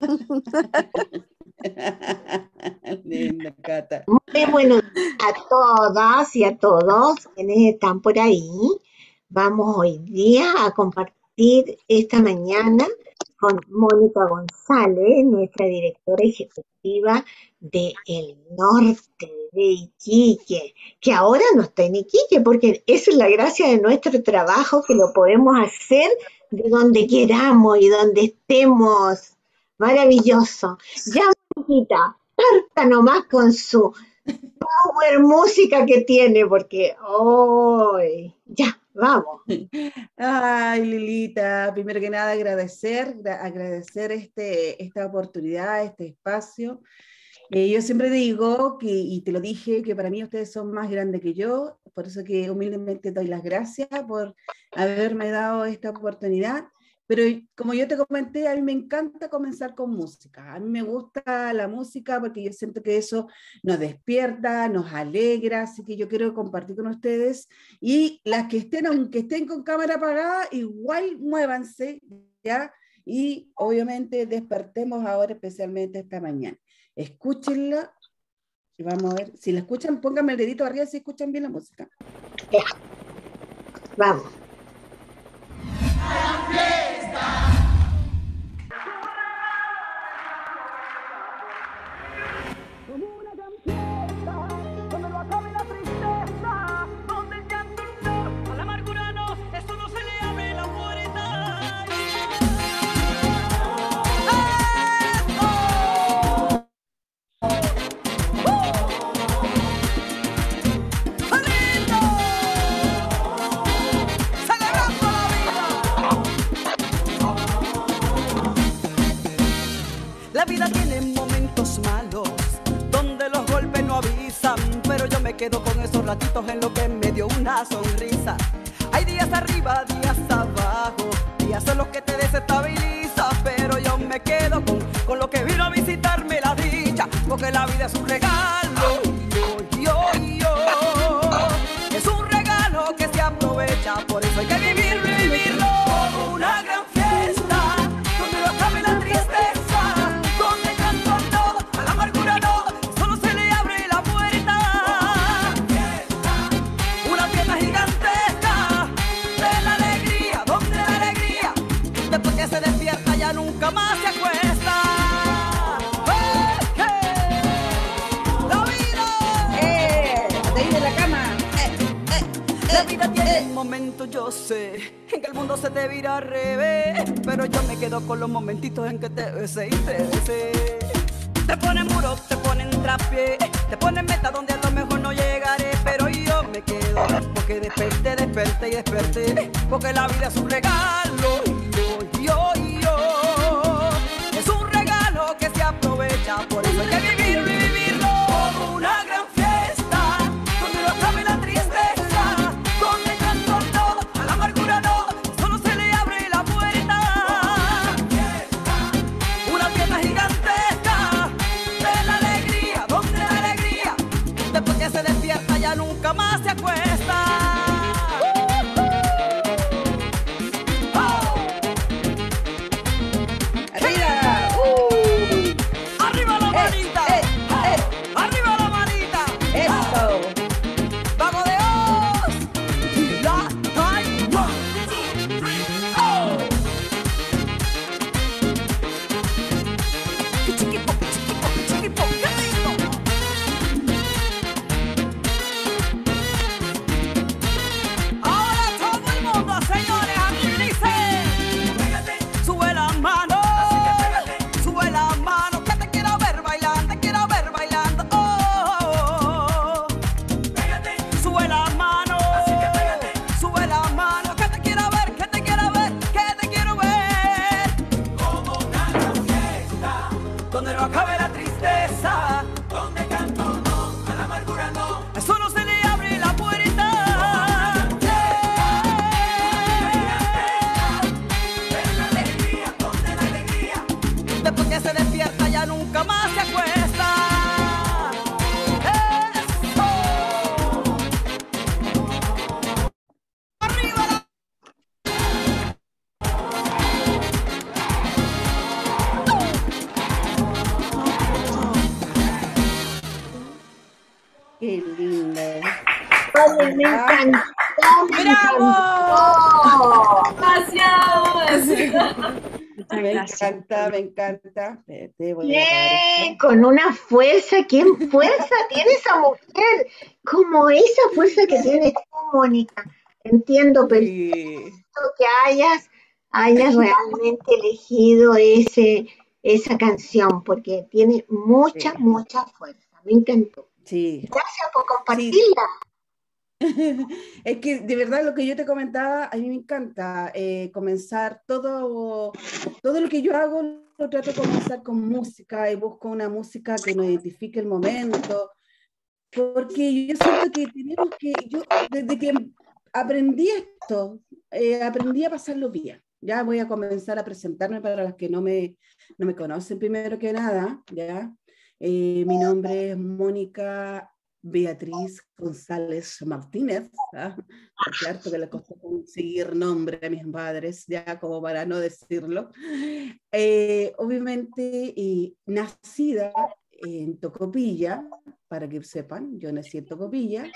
Linda, buenos Muy bueno, a todas y a todos quienes están por ahí, vamos hoy día a compartir esta mañana con Mónica González, nuestra directora ejecutiva de El Norte de Iquique, que ahora no está en Iquique, porque esa es la gracia de nuestro trabajo, que lo podemos hacer de donde queramos y donde estemos maravilloso. Ya Lilita, parta nomás con su power música que tiene, porque hoy, ya, vamos. Ay, Lilita, primero que nada agradecer, agradecer este, esta oportunidad, este espacio. Eh, yo siempre digo, que, y te lo dije, que para mí ustedes son más grandes que yo, por eso que humildemente doy las gracias por haberme dado esta oportunidad. Pero como yo te comenté, a mí me encanta comenzar con música. A mí me gusta la música porque yo siento que eso nos despierta, nos alegra, así que yo quiero compartir con ustedes. Y las que estén, aunque estén con cámara apagada, igual muévanse, ¿ya? Y obviamente despertemos ahora especialmente esta mañana. Escúchenla y vamos a ver. Si la escuchan, pónganme el dedito arriba si escuchan bien la música. Vamos. quedo con esos ratitos en lo que me dio una sonrisa. Hay días arriba, días abajo, días son los que te desesperan al revés. Pero yo me quedo con los momentitos en que te besé y e te besé. Te ponen muros, te ponen trapié, te ponen meta donde a lo mejor no llegaré. Pero yo me quedo porque desperté, desperté y desperté. Porque la vida es un regalo. encanta, me encanta. Bien, con una fuerza, ¿qué fuerza tiene esa mujer? Como esa fuerza que tiene tú, Mónica. Entiendo pero que hayas, hayas realmente elegido ese, esa canción, porque tiene mucha, mucha fuerza. Me encantó. Gracias por compartirla. es que de verdad lo que yo te comentaba, a mí me encanta eh, comenzar todo, todo lo que yo hago, lo trato de comenzar con música y busco una música que me identifique el momento, porque yo siento que que, desde que aprendí esto, eh, aprendí a pasarlo bien. Ya voy a comenzar a presentarme para las que no me, no me conocen primero que nada, ¿ya? Eh, mi nombre es Mónica Beatriz González Martínez, ¿ah? por cierto que le costó conseguir nombre a mis padres, ya como para no decirlo. Eh, obviamente, y nacida en Tocopilla, para que sepan, yo nací en Tocopilla.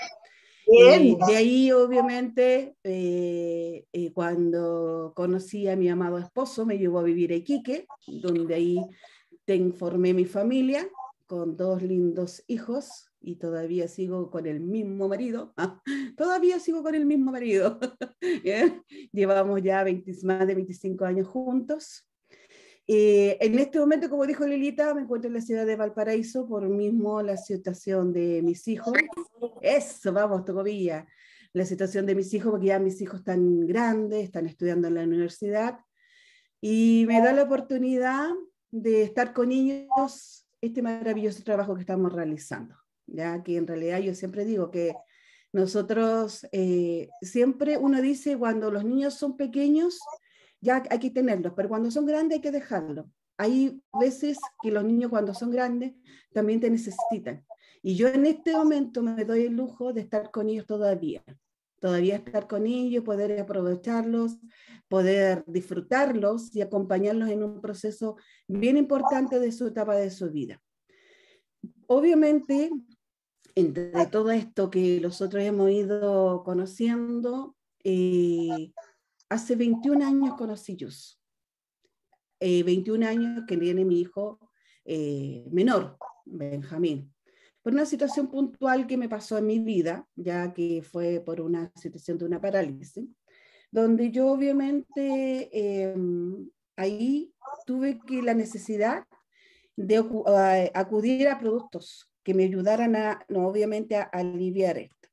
y de ahí, obviamente, eh, eh, cuando conocí a mi amado esposo, me llevó a vivir a Iquique, donde ahí te informé mi familia con dos lindos hijos, y todavía sigo con el mismo marido, ah, todavía sigo con el mismo marido. ¿eh? Llevamos ya más de 25 años juntos. Eh, en este momento, como dijo Lilita, me encuentro en la ciudad de Valparaíso por mismo la situación de mis hijos. Eso, vamos, todavía. La situación de mis hijos, porque ya mis hijos están grandes, están estudiando en la universidad. Y me da la oportunidad de estar con ellos este maravilloso trabajo que estamos realizando ya que en realidad yo siempre digo que nosotros, eh, siempre uno dice cuando los niños son pequeños, ya hay que tenerlos, pero cuando son grandes hay que dejarlos. Hay veces que los niños cuando son grandes también te necesitan. Y yo en este momento me doy el lujo de estar con ellos todavía todavía estar con ellos, poder aprovecharlos, poder disfrutarlos y acompañarlos en un proceso bien importante de su etapa de su vida. Obviamente, entre todo esto que nosotros hemos ido conociendo, eh, hace 21 años conocí 21 eh, años que viene mi hijo eh, menor, Benjamín. Por una situación puntual que me pasó en mi vida, ya que fue por una situación de una parálisis, donde yo obviamente em, ahí tuve que la necesidad de acudir a productos que me ayudaran a, no, obviamente, a, aliviar esto.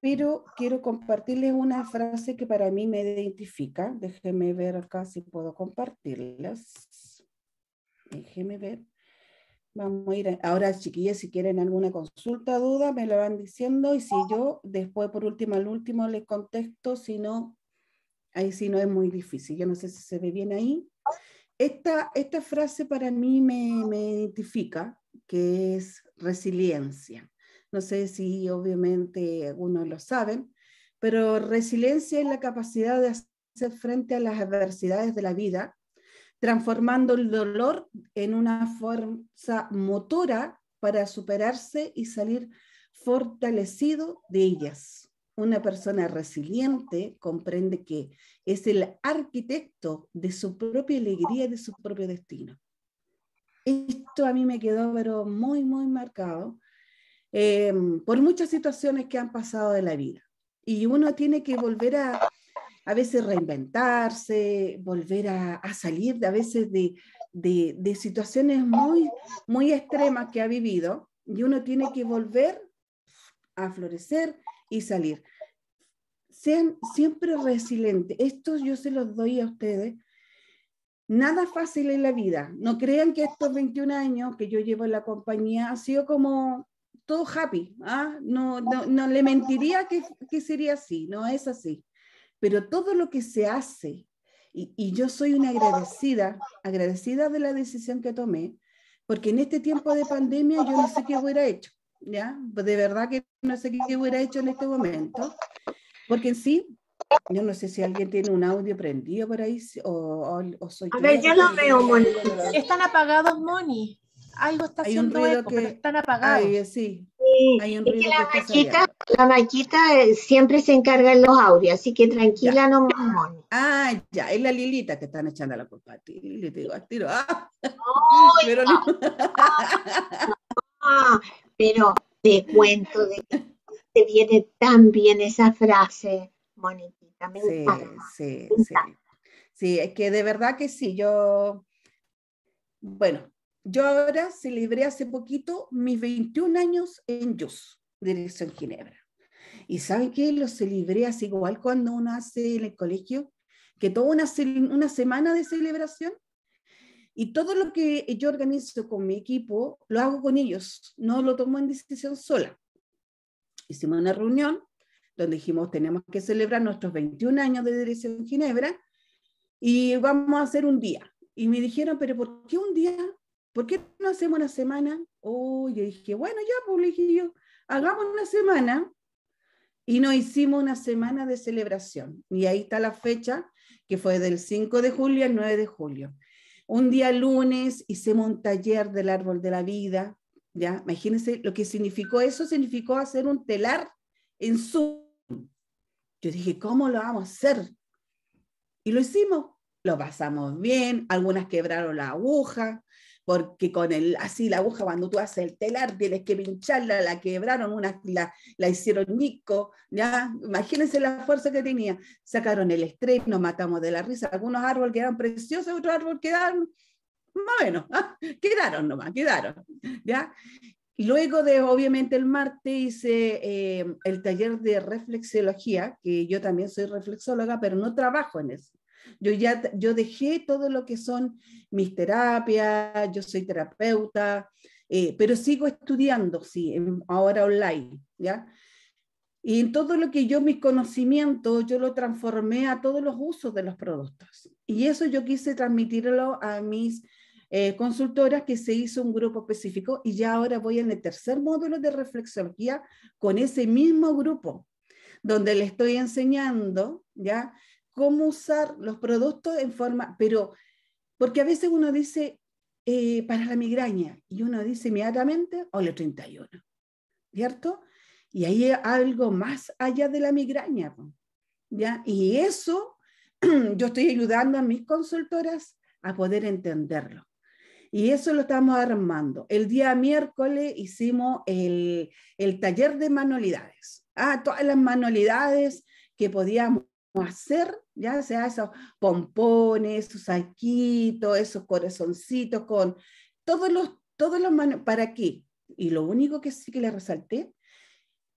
Pero quiero compartirles una frase que para mí me identifica. Déjenme ver acá si puedo compartirlas. Déjenme ver. Vamos a ir. ahora, chiquillas, si quieren alguna consulta, duda, me la van diciendo. Y si yo, después, por último, al último, les contesto. Si no, ahí sí no es muy difícil. Yo no sé si se ve bien ahí. Esta, esta frase para mí me, me identifica que es resiliencia. No sé si obviamente algunos lo saben, pero resiliencia es la capacidad de hacer frente a las adversidades de la vida, transformando el dolor en una fuerza motora para superarse y salir fortalecido de ellas. Una persona resiliente comprende que es el arquitecto de su propia alegría y de su propio destino esto a mí me quedó pero muy, muy marcado eh, por muchas situaciones que han pasado de la vida. Y uno tiene que volver a, a veces reinventarse, volver a, salir de, a veces de, de, de, situaciones muy, muy extremas que ha vivido y uno tiene que volver a florecer y salir. Sean siempre resilientes. Esto yo se los doy a ustedes nada fácil en la vida. No crean que estos 21 años que yo llevo en la compañía ha sido como todo happy. ¿ah? No, no, le mentiría que, que, sería así, no es así. Pero todo lo que se hace, y, yo soy una agradecida, agradecida de la decisión que tomé, porque en este tiempo de pandemia yo no sé qué hubiera hecho, ¿ya? De verdad que no sé qué hubiera hecho en este momento, porque sí yo no sé si alguien tiene un audio prendido por ahí o, o, soy A yo ver, yo lo veo, Moni. Están apagados, Moni. Algo está hay haciendo un ruido que... pero están apagados. Eh, sí. sí. Hay un ruido que la, maquita, la eh, maquita siempre se encarga en los audios, así que tranquila no Moni. Ah, ya, es la Lilita que están echando la culpa a ti. Le digo, tiro. Ah. pero, ah, pero te cuento de que te viene tan bien esa frase, Moni sí, sí, sí. Sí, es que de verdad que sí, yo, bueno, yo ahora celebré hace poquito mis 21 años en JUS, Dirección Ginebra. Y saben que Lo celebré así igual cuando uno hace en el colegio, que toda una, una semana de celebración. Y todo lo que yo organizo con mi equipo, lo hago con ellos, no lo tomo en decisión sola. Hicimos una reunión donde dijimos tenemos que celebrar nuestros 21 años de Dirección Ginebra y vamos a hacer un día. Y me dijeron, pero ¿por qué un día? ¿Por qué no hacemos una semana? Oh, yo dije, bueno, ya, pues yo, hagamos una semana. Y nos hicimos una semana de celebración. Y ahí está la fecha, que fue del 5 de julio al 9 de julio. Un día lunes hicimos un taller del árbol de la vida. ¿ya? Imagínense lo que significó eso, significó hacer un telar en su yo dije, ¿cómo lo vamos a hacer? Y lo hicimos, lo pasamos bien, algunas quebraron la aguja, porque con el, así la aguja cuando tú haces el telar tienes que pincharla, la quebraron, una, la, la hicieron nico, ya, imagínense la fuerza que tenía, sacaron el estrés, nos matamos de la risa, algunos árboles quedaron preciosos, otros árboles quedaron, más o menos, quedaron nomás, quedaron, ya, y Luego de, obviamente, el martes hice eh, el taller de reflexología, que yo también soy reflexóloga, pero no trabajo en eso. Yo ya yo dejé todo lo que son mis terapias, yo soy terapeuta, eh, pero sigo estudiando, sí, ahora online, ¿ya? Y en todo lo que yo, mis conocimientos, yo lo transformé a todos los usos de los productos. Y eso yo quise transmitirlo a mis eh, consultoras que se hizo un grupo específico y ya ahora voy en el tercer módulo de reflexología con ese mismo grupo, donde le estoy enseñando ya cómo usar los productos en forma, pero porque a veces uno dice eh, para la migraña y uno dice inmediatamente ole 31, ¿cierto? Y ahí hay algo más allá de la migraña, ¿ya? Y eso yo estoy ayudando a mis consultoras a poder entenderlo. Y eso lo estamos armando. El día miércoles hicimos el, taller de manualidades. Ah, todas las manualidades que podíamos hacer, ya sea esos pompones, esos saquitos, esos corazoncitos, con todos los, todos los ¿para qué? Y lo único que sí que le resalté,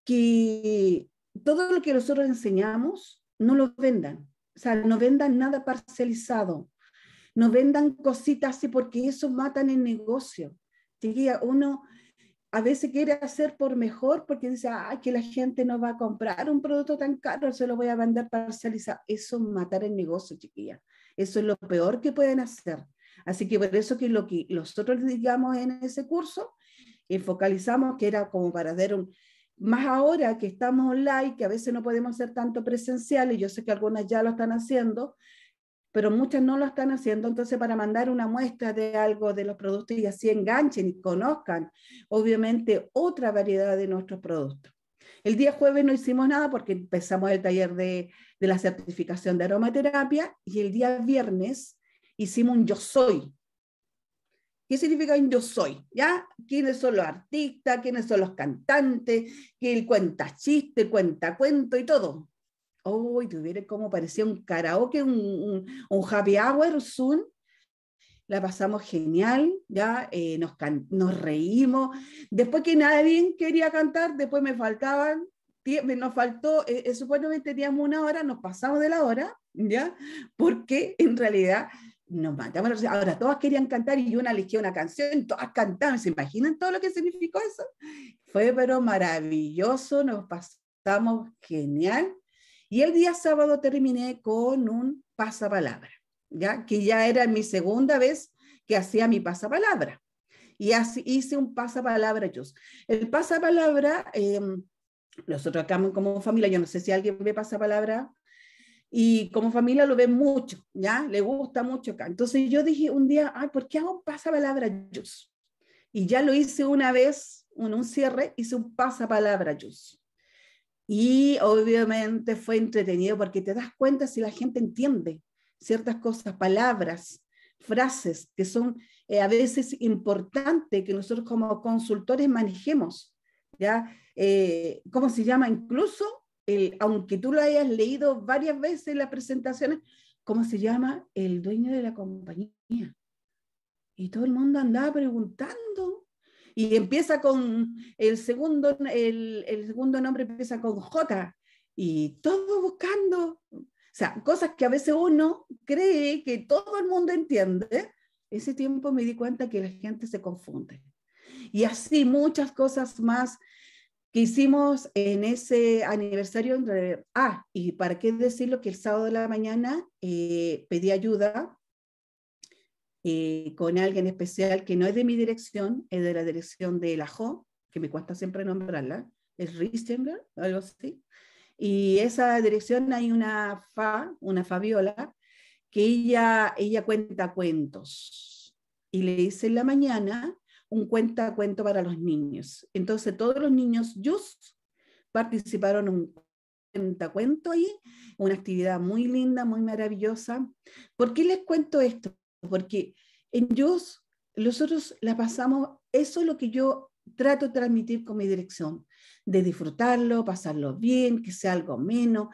que todo lo que nosotros enseñamos no lo vendan, o sea, no vendan nada parcializado, no vendan cositas así porque eso matan el negocio. Chiquilla, uno a veces quiere hacer por mejor porque dice, ay, que la gente no va a comprar un producto tan caro, se lo voy a vender parcializado. Eso es matar el negocio, chiquilla. Eso es lo peor que pueden hacer. Así que por eso que lo que nosotros digamos en ese curso, y que era como para dar un... Más ahora que estamos online, que a veces no podemos hacer tanto presencial, y yo sé que algunas ya lo están haciendo, pero muchas no lo están haciendo, entonces para mandar una muestra de algo de los productos y así enganchen y conozcan, obviamente, otra variedad de nuestros productos. El día jueves no hicimos nada porque empezamos el taller de, de la certificación de aromaterapia y el día viernes hicimos un yo soy, ¿Qué significa un yo soy? ¿Ya? ¿Quiénes son los artistas? ¿Quiénes son los cantantes? ¿Quién cuenta chiste, cuenta cuento y todo? Uy, oh, tuviera como parecía un karaoke, un, un, happy hour, Zoom. La pasamos genial, ya eh, nos, nos reímos. Después que nadie quería cantar, después me faltaban, nos faltó, e-, eh, supuestamente teníamos una hora, nos pasamos de la hora, ya, porque en realidad nos matamos. Ahora todas querían cantar y yo una elegía una canción, todas cantaban. ¿Se imaginan todo lo que significó eso? Fue pero maravilloso, nos pasamos genial. Y el día sábado terminé con un pasapalabra, ¿ya? que ya era mi segunda vez que hacía mi pasapalabra. Y así hice un pasapalabra yo. El pasapalabra, eh, nosotros acá como familia, yo no sé si alguien ve pasapalabra, y como familia lo ve mucho, ¿ya? Le gusta mucho acá. Entonces yo dije un día, ay, ¿por qué hago pasapalabra yo? Y ya lo hice una vez, en un cierre, hice un pasapalabra yo. Y obviamente fue entretenido porque te das cuenta si la gente entiende ciertas cosas, palabras, frases que son eh, a veces importantes que nosotros como consultores manejemos. ¿ya? Eh, ¿Cómo se llama? Incluso, el, aunque tú lo hayas leído varias veces en las presentaciones, ¿cómo se llama? El dueño de la compañía. Y todo el mundo andaba preguntando y empieza con el segundo, el, el segundo nombre empieza con J, y todo buscando, o sea, cosas que a veces uno cree que todo el mundo entiende, ese tiempo me di cuenta que la gente se confunde. Y así muchas cosas más que hicimos en ese aniversario. Ah, y para qué decirlo que el sábado de la mañana eh, pedí ayuda eh, con alguien especial que no es de mi dirección, es de la dirección de la JO, que me cuesta siempre nombrarla, es Ristenberg, algo así. Y esa dirección hay una Fa, una Fabiola, que ella, ella cuenta cuentos. Y le hice en la mañana un cuenta cuento para los niños. Entonces todos los niños just participaron en un cuento ahí, una actividad muy linda, muy maravillosa. ¿Por qué les cuento esto? porque en ellos nosotros la pasamos, eso es lo que yo trato de transmitir con mi dirección, de disfrutarlo, pasarlo bien, que sea algo menos,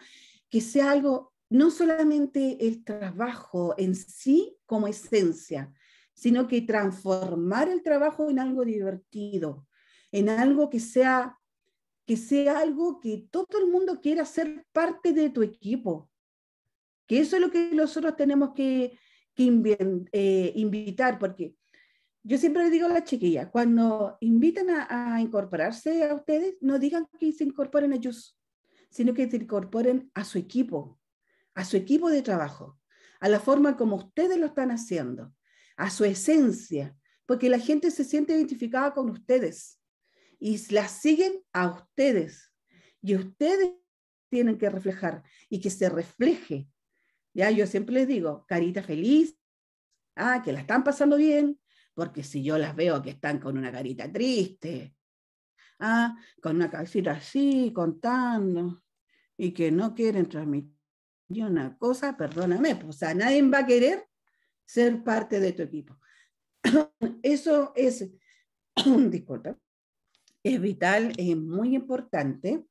que sea algo, no solamente el trabajo en sí como esencia, sino que transformar el trabajo en algo divertido, en algo que sea, que sea algo que todo el mundo quiera ser parte de tu equipo. Que eso es lo que nosotros tenemos que, eh, invitar, porque yo siempre le digo a la chiquilla, cuando invitan a, incorporarse a ustedes, no digan que se incorporen ellos, sino que se incorporen a su equipo, a su equipo de trabajo, a la forma como ustedes lo están haciendo, a su esencia, porque la gente se siente identificada con ustedes y las siguen a ustedes. Y ustedes tienen que reflejar y que se refleje ya yo siempre les digo, carita feliz, ah, que la están pasando bien, porque si yo las veo que están con una carita triste, ah, con una cara así, contando, y que no quieren transmitir una cosa, perdóname, pues, o sea, nadie va a querer ser parte de tu equipo. Eso es, disculpa, es vital, es muy importante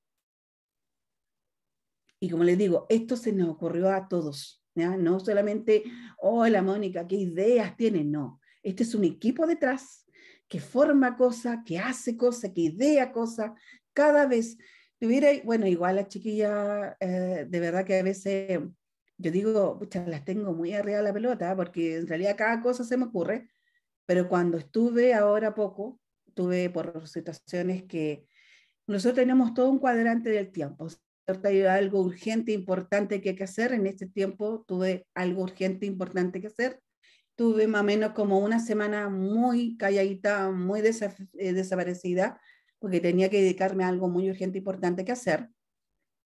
y como les digo, esto se nos ocurrió a todos, ¿ya? no solamente, hola, oh, la Mónica, qué ideas tiene, no. Este es un equipo detrás que forma cosas, que hace cosas, que idea cosas, cada vez. Tuviera, bueno, igual la chiquilla, eh, de verdad que a veces yo digo, pucha, las tengo muy arriba de la pelota, porque en realidad cada cosa se me ocurre, pero cuando estuve ahora poco, tuve por situaciones que nosotros tenemos todo un cuadrante del tiempo, hay algo urgente, importante que hay que hacer. En este tiempo tuve algo urgente, importante que hacer. Tuve más o menos como una semana muy calladita, muy eh, desaparecida, porque tenía que dedicarme a algo muy urgente, importante que hacer.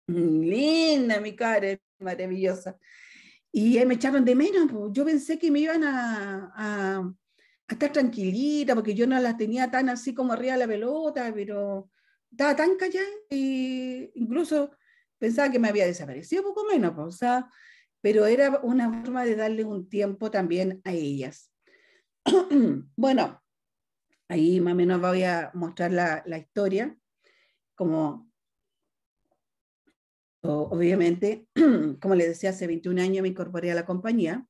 Mm, linda mi cara, maravillosa. Y me echaron de menos. Yo pensé que me iban a, estar tranquilita, porque yo no las tenía tan así como arriba de la pelota, pero estaba tan callada e incluso Pensaba que me había desaparecido poco menos, pero era una forma de darle un tiempo también a ellas. bueno, ahí más o menos voy a mostrar la, historia, como obviamente, como les decía, hace 21 años me incorporé a la compañía.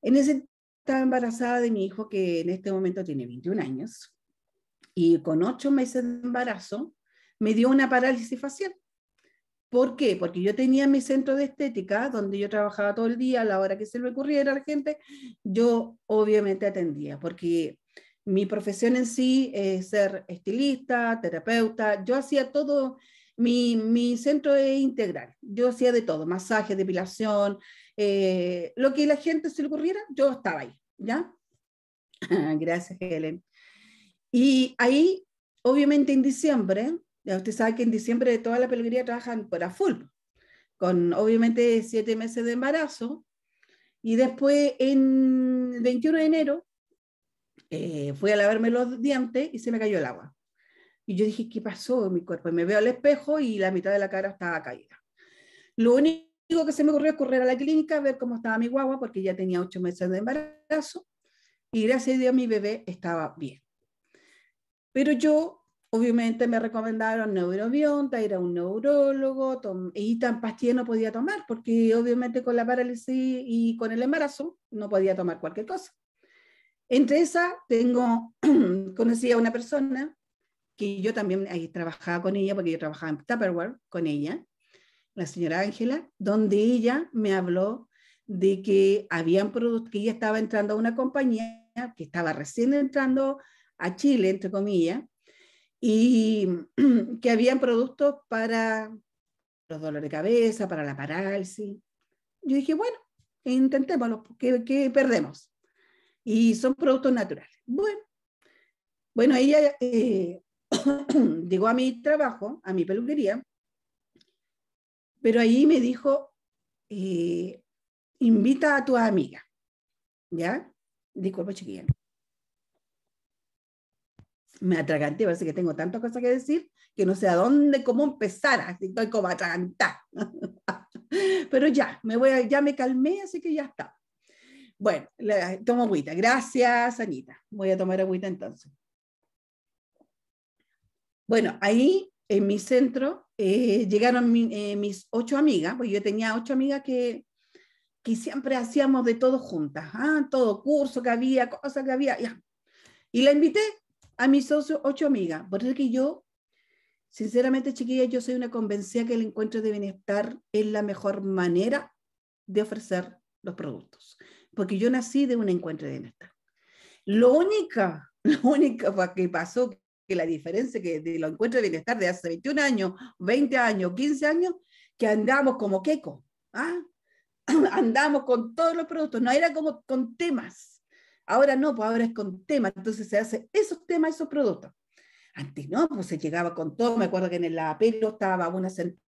En ese estaba embarazada de mi hijo que en este momento tiene 21 años y con ocho meses de embarazo me dio una parálisis facial. ¿Por qué? Porque yo tenía mi centro de estética, donde yo trabajaba todo el día, a la hora que se le ocurriera a la gente, yo obviamente atendía, porque mi profesión en sí es ser estilista, terapeuta, yo hacía todo, mi, mi centro es integral, yo hacía de todo, masaje, depilación, eh, lo que la gente se le ocurriera, yo estaba ahí, ¿ya? Gracias, Helen. Y ahí, obviamente en diciembre, usted sabe que en diciembre toda la peluquería trabajan por a full, con obviamente siete meses de embarazo. Y después, en el 21 de enero, eh, fui a lavarme los dientes y se me cayó el agua. Y yo dije, ¿qué pasó en mi cuerpo? Y me veo al espejo y la mitad de la cara estaba caída. Lo único que se me ocurrió es correr a la clínica, ver cómo estaba mi guagua, porque ya tenía ocho meses de embarazo. Y gracias a Dios mi bebé estaba bien. Pero yo Obviamente me recomendaron neurobionta, ir a un neurólogo, y tan pastillas no podía tomar, porque obviamente con la parálisis y con el embarazo no podía tomar cualquier cosa. Entre esas, tengo, conocí a una persona que yo también trabajaba con ella, porque yo trabajaba en Tupperware con ella, la señora Ángela, donde ella me habló de que habían que ella estaba entrando a una compañía que estaba recién entrando a Chile, entre comillas, y que habían productos para los dolores de cabeza, para la parálisis. Yo dije, bueno, intentémoslo, ¿qué, perdemos? Y son productos naturales. Bueno, bueno ella eh, llegó a mi trabajo, a mi peluquería, pero ahí me dijo, eh, invita a tu amiga, ¿ya? Disculpa, chiquilla me atraganté, parece que tengo tantas cosas que decir que no sé a dónde, cómo empezar, así estoy como atragantada. Pero ya, me voy, ya me calmé, así que ya está. Bueno, tomo agüita. Gracias, Añita. Voy a tomar agüita entonces. Bueno, ahí en mi centro eh, llegaron eh, mis ocho amigas, pues yo tenía ocho amigas que, siempre hacíamos de todo juntas, ¿ah? todo curso que había, cosas que había, ya. Y la invité a mis socios ocho amigas. Porque que yo, sinceramente, chiquilla, yo soy una convencida que el encuentro de bienestar es la mejor manera de ofrecer los productos. Porque yo nací de un encuentro de bienestar. Lo único lo única que pasó, que la diferencia que de los encuentros de bienestar de hace 21 años, 20 años, 15 años, que andamos como queco. ¿ah? andamos con todos los productos, no era como con temas Ahora no, pues ahora es con temas, entonces se hace esos temas, esos productos. Antes no, pues se llegaba con todo, me acuerdo que en el lavapelo estaba una sentada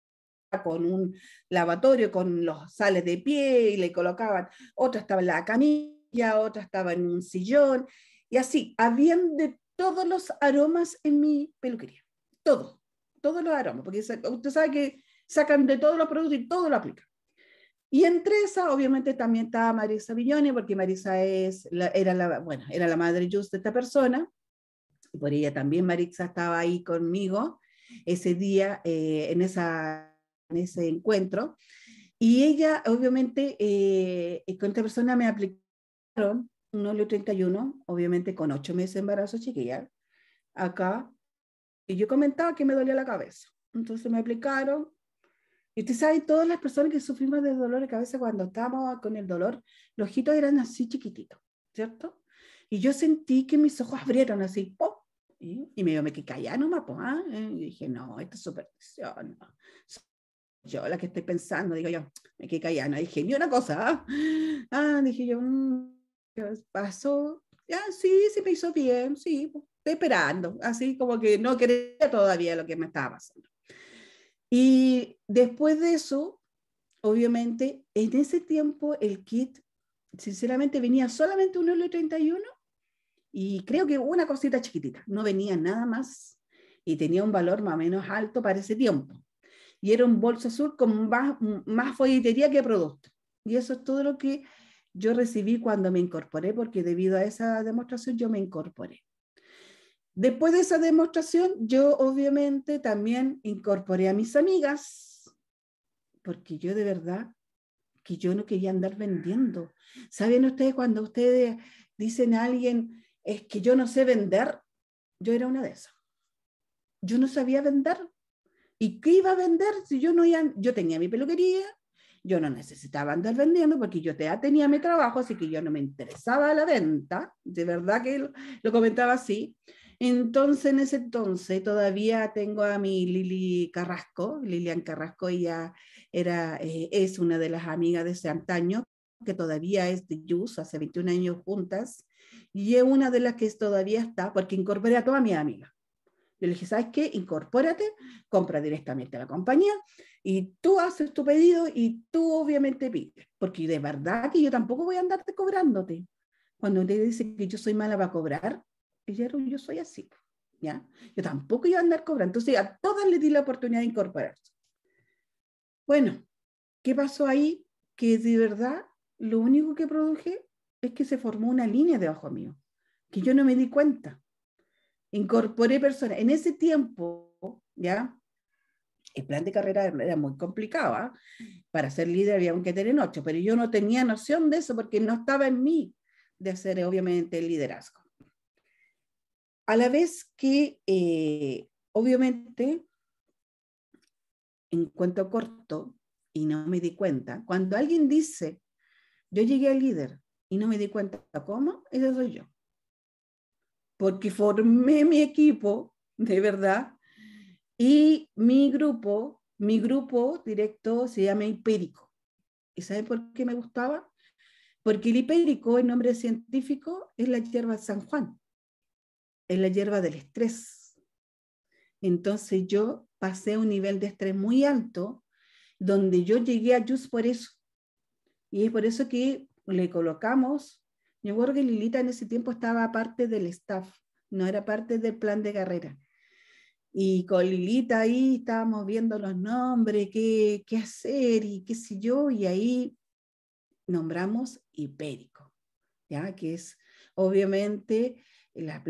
con un lavatorio con los sales de pie y le colocaban, otra estaba en la camilla, otra estaba en un sillón, y así, habían de todos los aromas en mi peluquería, todos, todos los aromas, porque usted sabe que sacan de todos los productos y todo lo aplican. Y entre esa, obviamente, también estaba Marisa Villone, porque Marisa es era, la, bueno, era la madre just de esta persona, y por ella también Marisa estaba ahí conmigo ese día, eh, en, esa, en ese encuentro. Y ella, obviamente, eh, con esta persona me aplicaron un óleo 31, obviamente con ocho meses de embarazo, chiquilla, acá. Y yo comentaba que me dolía la cabeza. Entonces me aplicaron y usted sabe, todas las personas que sufrimos de dolor de cabeza cuando estábamos con el dolor, los ojitos eran así chiquititos, ¿cierto? Y yo sentí que mis ojos abrieron así, ¡pop! Y, me medio me quedé callada nomás, me pues, ¿ah? Y dije, no, esto es superstición. Yo la que estoy pensando, digo yo, me quedé callada, no dije ni una cosa. ¿ah? ah dije yo, mm, ¿qué pasó, ya sí, se me hizo bien, sí, pues, estoy esperando, así como que no quería todavía lo que me estaba pasando. Y después de eso, obviamente, en ese tiempo el kit, sinceramente, venía solamente un L31 y creo que una cosita chiquitita, no venía nada más y tenía un valor más o menos alto para ese tiempo. Y era un bolso azul con más, más que producto. Y eso es todo lo que yo recibí cuando me incorporé, porque debido a esa demostración yo me incorporé. Después de esa demostración, yo obviamente también incorporé a mis amigas, porque yo de verdad que yo no quería andar vendiendo. ¿Saben ustedes cuando ustedes dicen a alguien, es que yo no sé vender? Yo era una de esas. Yo no sabía vender. ¿Y qué iba a vender si yo no iba? Yo tenía mi peluquería, yo no necesitaba andar vendiendo porque yo ya tenía mi trabajo, así que yo no me interesaba la venta. De verdad que lo, lo comentaba así. Entonces, en ese entonces, todavía tengo a mi Lili Carrasco, Lilian Carrasco, ella era, eh, es una de las amigas de ese antaño, que todavía es de Yus, hace 21 años juntas, y es una de las que todavía está, porque incorporé a toda mi amiga. Yo le dije, ¿sabes qué? Incorpórate, compra directamente a la compañía y tú haces tu pedido y tú obviamente pides, porque de verdad que yo tampoco voy a andarte cobrándote. Cuando te dice que yo soy mala para cobrar, dijeron, yo, soy así, ¿ya? Yo tampoco iba a andar cobrando. Entonces a todas les di la oportunidad de incorporarse. Bueno, ¿qué pasó ahí? Que de verdad lo único que produje es que se formó una línea debajo mío, que yo no me di cuenta. Incorporé personas. En ese tiempo, ¿ya? El plan de carrera era muy complicado. ¿ah? Para ser líder había que tener ocho, pero yo no tenía noción de eso porque no estaba en mí de hacer, obviamente, el liderazgo. A la vez que, eh, obviamente, en cuento corto, y no me di cuenta, cuando alguien dice, yo llegué al líder y no me di cuenta cómo, eso soy yo. Porque formé mi equipo, de verdad, y mi grupo, mi grupo directo se llama Hipérico. ¿Y saben por qué me gustaba? Porque el hipérico, el nombre científico, es la hierba San Juan es la hierba del estrés. Entonces yo pasé a un nivel de estrés muy alto, donde yo llegué a Just por eso. Y es por eso que le colocamos, yo creo que Lilita en ese tiempo estaba parte del staff, no era parte del plan de carrera. Y con Lilita ahí estábamos viendo los nombres, qué, qué hacer y qué sé yo, y ahí nombramos Hipérico, ¿ya? que es obviamente la,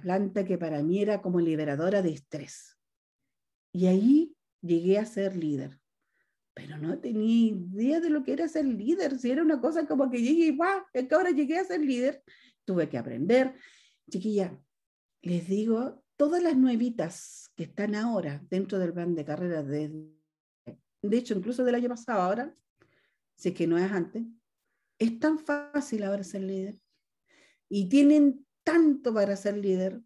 planta que para mí era como liberadora de estrés. Y ahí llegué a ser líder pero no tenía idea de lo que era ser líder. Si era una cosa como que llegué y que ahora llegué a ser líder, tuve que aprender. Chiquilla, les digo, todas las nuevitas que están ahora dentro del plan de carrera, de, de hecho, incluso del año pasado, ahora, si es que no es antes, es tan fácil ahora ser líder. Y tienen tanto para ser líder,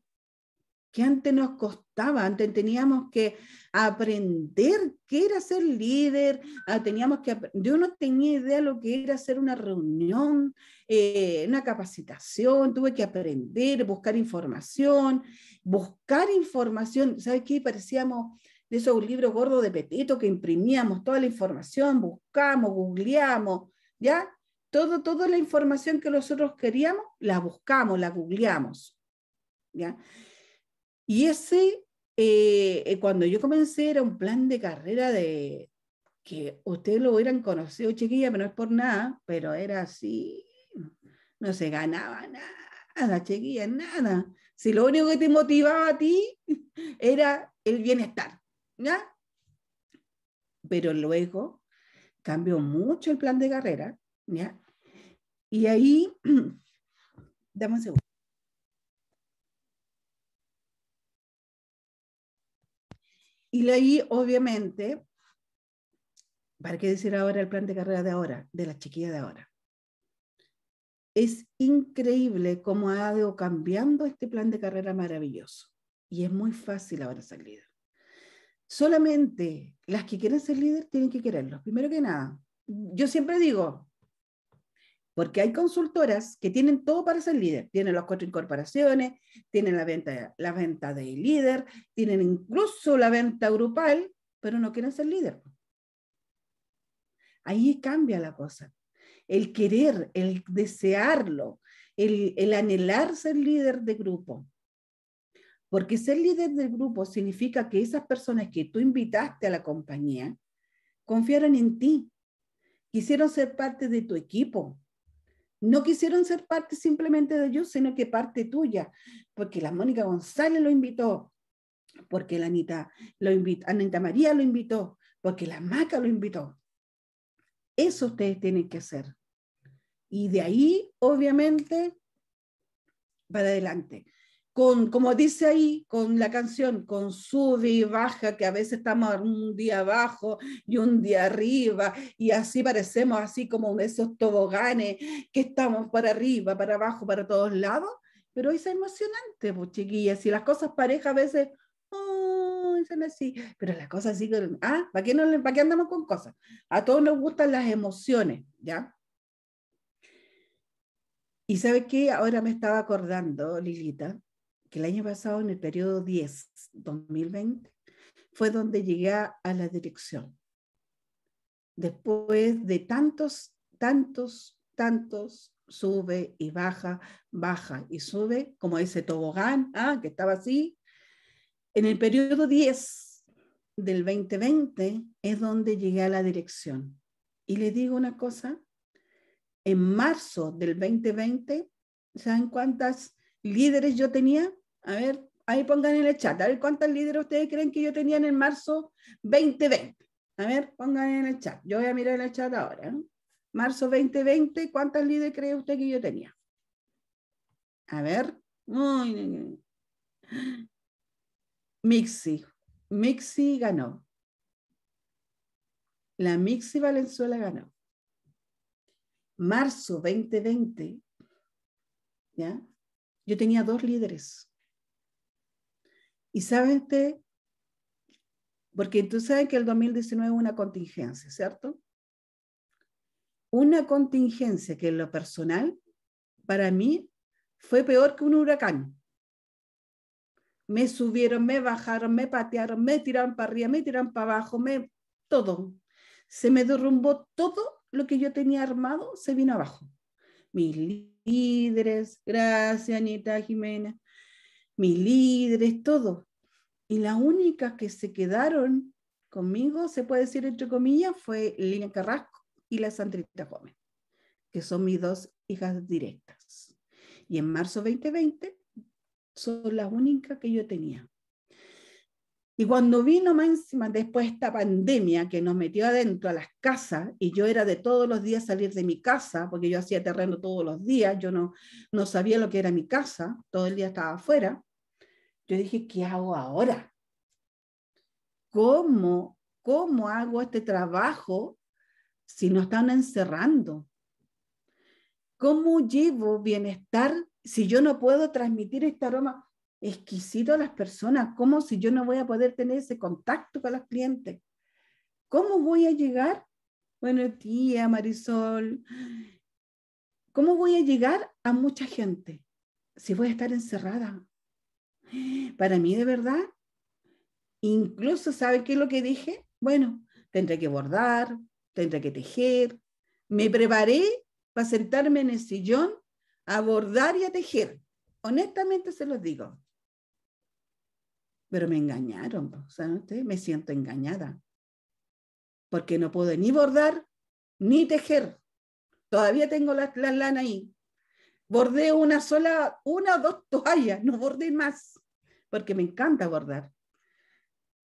que antes nos costaba, antes teníamos que aprender qué era ser líder, ah, teníamos que, yo no tenía idea lo que era hacer una reunión, eh, una capacitación, tuve que aprender, buscar información, buscar información, ¿sabes qué? Parecíamos de esos libros gordos de petito que imprimíamos toda la información, buscamos, googleamos, ¿ya? todo, toda la información que nosotros queríamos, la buscamos, la googleamos. Y ese, eh, eh, cuando yo comencé, era un plan de carrera de que ustedes lo hubieran conocido, chiquilla, pero no es por nada, pero era así, no se ganaba nada, chiquilla, nada. Si lo único que te motivaba a ti era el bienestar, ¿ya? Pero luego cambió mucho el plan de carrera y ahí, dame un segundo. Y leí, obviamente, ¿para qué decir ahora el plan de carrera de ahora, de la chiquilla de ahora? Es increíble cómo ha ido cambiando este plan de carrera maravilloso. Y es muy fácil ahora ser líder. Solamente las que quieren ser líder tienen que quererlo. Primero que nada, yo siempre digo, porque hay consultoras que tienen todo para ser líder. Tienen las cuatro incorporaciones, tienen la venta, la venta de líder, tienen incluso la venta grupal, pero no quieren ser líder. Ahí cambia la cosa. El querer, el desearlo, el, el anhelar ser líder de grupo. Porque ser líder de grupo significa que esas personas que tú invitaste a la compañía confiaron en ti, quisieron ser parte de tu equipo, no quisieron ser parte simplemente de ellos, sino que parte tuya, porque la Mónica González lo invitó, porque la Anita, lo invitó, Anita María lo invitó, porque la Maca lo invitó. Eso ustedes tienen que hacer. Y de ahí, obviamente, para adelante como dice ahí, con la canción, con sube y baja, que a veces estamos un día abajo y un día arriba, y así parecemos así como esos toboganes que estamos para arriba, para abajo, para todos lados, pero es emocionante, pues chiquillas, y las cosas parejas a veces así, pero las cosas así, ah, ¿para qué, no, andamos con cosas? A todos nos gustan las emociones, ¿ya? Y sabes qué, ahora me estaba acordando, Lilita, que el año pasado, en el periodo 10-2020, fue donde llegué a la dirección. Después de tantos, tantos, tantos, sube y baja, baja y sube, como ese tobogán ¿ah? que estaba así. En el periodo 10 del 2020 es donde llegué a la dirección. Y le digo una cosa, en marzo del 2020, ¿saben cuántas líderes yo tenía? A ver, ahí pongan en el chat, a ver cuántas líderes ustedes creen que yo tenía en el marzo 2020. A ver, pongan en el chat. Yo voy a mirar en el chat ahora. ¿eh? Marzo 2020, ¿cuántas líderes cree usted que yo tenía? A ver. Mixi. Mixi ganó. La Mixi Valenzuela ganó. Marzo 2020, ¿ya? Yo tenía dos líderes. Y saben porque tú sabes que el 2019 es una contingencia, ¿cierto? Una contingencia que en lo personal, para mí, fue peor que un huracán. Me subieron, me bajaron, me patearon, me tiraron para arriba, me tiraron para abajo, me todo. Se me derrumbó todo lo que yo tenía armado, se vino abajo. Mis líderes, gracias Anita Jimena, mis líderes, todo. Y las únicas que se quedaron conmigo, se puede decir entre comillas, fue Lina Carrasco y la Sandrita Gómez, que son mis dos hijas directas. Y en marzo 2020 son las únicas que yo tenía. Y cuando vino más encima después esta pandemia que nos metió adentro a las casas, y yo era de todos los días salir de mi casa, porque yo hacía terreno todos los días, yo no, no sabía lo que era mi casa, todo el día estaba afuera, yo dije, ¿qué hago ahora? ¿Cómo, cómo hago este trabajo si no están encerrando? ¿Cómo llevo bienestar si yo no puedo transmitir este aroma exquisito a las personas? ¿Cómo si yo no voy a poder tener ese contacto con los clientes? ¿Cómo voy a llegar? bueno tía Marisol. ¿Cómo voy a llegar a mucha gente si voy a estar encerrada? Para mí, de verdad, incluso, ¿sabe qué es lo que dije? Bueno, tendré que bordar, tendré que tejer. Me preparé para sentarme en el sillón a bordar y a tejer. Honestamente se los digo. Pero me engañaron, ¿saben ustedes? Me siento engañada. Porque no puedo ni bordar ni tejer. Todavía tengo las la, lana ahí. Bordé una sola, una o dos toallas, no bordé más porque me encanta bordar,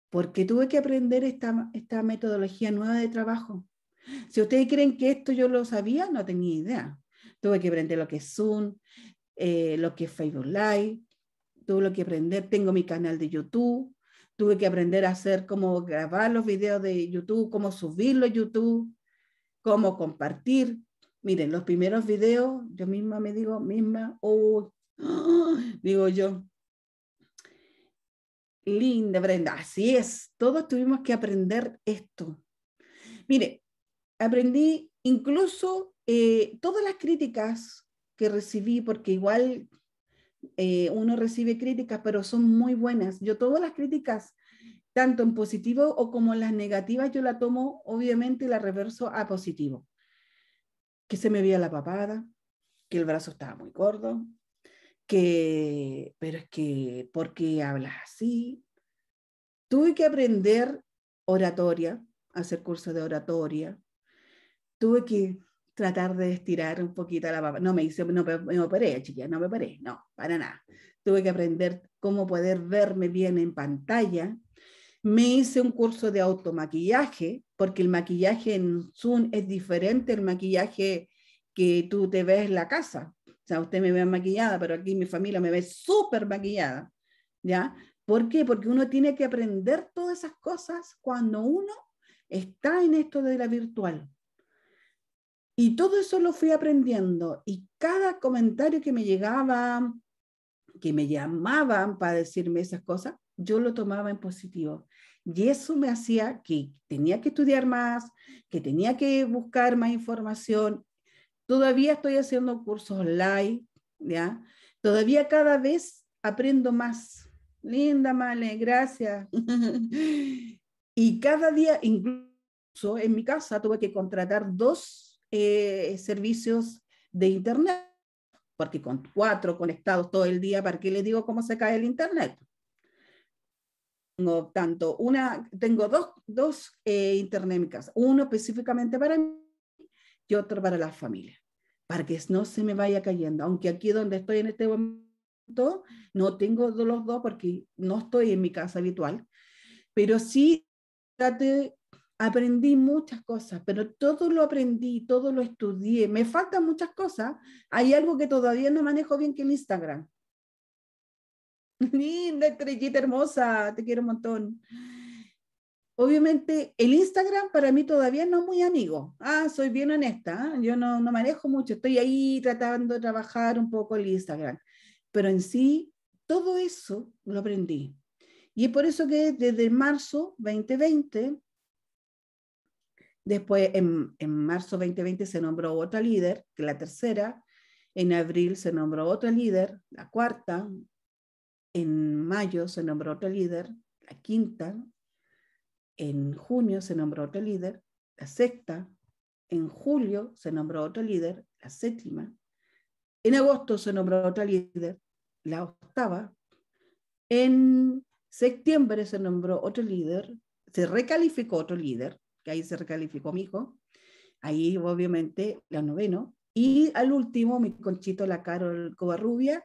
porque tuve que aprender esta, esta metodología nueva de trabajo. Si ustedes creen que esto yo lo sabía, no tenía idea. Tuve que aprender lo que es Zoom, eh, lo que es Facebook Live, tuve que aprender, tengo mi canal de YouTube, tuve que aprender a hacer cómo grabar los videos de YouTube, cómo subirlo a YouTube, cómo compartir. Miren, los primeros videos, yo misma me digo, misma, digo yo, Linda, Brenda. Así es, todos tuvimos que aprender esto. Mire, aprendí incluso eh, todas las críticas que recibí, porque igual eh, uno recibe críticas, pero son muy buenas. Yo todas las críticas, tanto en positivo o como en las negativas, yo la tomo obviamente la reverso a positivo. Que se me veía la papada, que el brazo estaba muy gordo, que, pero es que, ¿por qué hablas así? Tuve que aprender oratoria, hacer curso de oratoria. Tuve que tratar de estirar un poquito la baba, No me hice, no me operé, chiquilla, no me operé, no, para nada. Tuve que aprender cómo poder verme bien en pantalla. Me hice un curso de automaquillaje, porque el maquillaje en Zoom es diferente al maquillaje que tú te ves en la casa sea, usted me ve maquillada, pero aquí mi familia me ve súper maquillada, ¿ya? ¿Por qué? Porque uno tiene que aprender todas esas cosas cuando uno está en esto de la virtual. Y todo eso lo fui aprendiendo y cada comentario que me llegaba, que me llamaban para decirme esas cosas, yo lo tomaba en positivo. Y eso me hacía que tenía que estudiar más, que tenía que buscar más información Todavía estoy haciendo cursos online, ¿ya? Todavía cada vez aprendo más. Linda, Male, gracias. y cada día, incluso en mi casa, tuve que contratar dos eh, servicios de Internet, porque con cuatro conectados todo el día, ¿para qué les digo cómo se cae el Internet? Tengo tanto una, tengo dos, dos eh, Internet en mi casa, uno específicamente para mí y otro para la familia para que no se me vaya cayendo. Aunque aquí donde estoy en este momento, no tengo los dos porque no estoy en mi casa habitual, pero sí aprendí muchas cosas, pero todo lo aprendí, todo lo estudié. Me faltan muchas cosas. Hay algo que todavía no manejo bien que el Instagram. Linda estrellita hermosa, te quiero un montón. Obviamente, el Instagram para mí todavía no es muy amigo. Ah, soy bien honesta, ¿ah? yo no, no, manejo mucho, estoy ahí tratando de trabajar un poco el Instagram. Pero en sí, todo eso lo aprendí. Y es por eso que desde marzo 2020, después en, en marzo 2020 se nombró otra líder, la tercera, en abril se nombró otra líder, la cuarta, en mayo se nombró otra líder, la quinta, en junio se nombró otro líder, la sexta. En julio se nombró otro líder, la séptima. En agosto se nombró otro líder, la octava. En septiembre se nombró otro líder, se recalificó otro líder, que ahí se recalificó mi hijo. Ahí obviamente la noveno. Y al último, mi conchito, la Carol Covarrubia,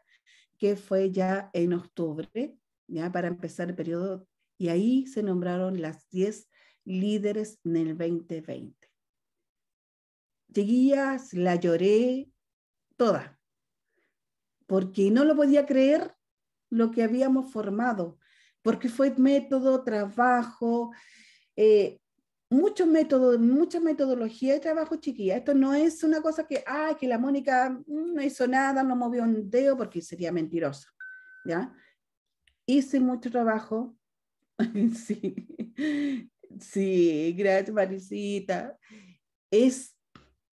que fue ya en octubre, ya para empezar el periodo y ahí se nombraron las 10 líderes en el 2020. Lleguías, la lloré, toda, porque no lo podía creer lo que habíamos formado, porque fue método, trabajo, eh, muchos métodos, mucha metodología de trabajo chiquilla. Esto no es una cosa que, ah, que la Mónica mm, no hizo nada, no movió un dedo, porque sería mentiroso. ¿ya? Hice mucho trabajo, Sí, sí, gracias Marisita. Es,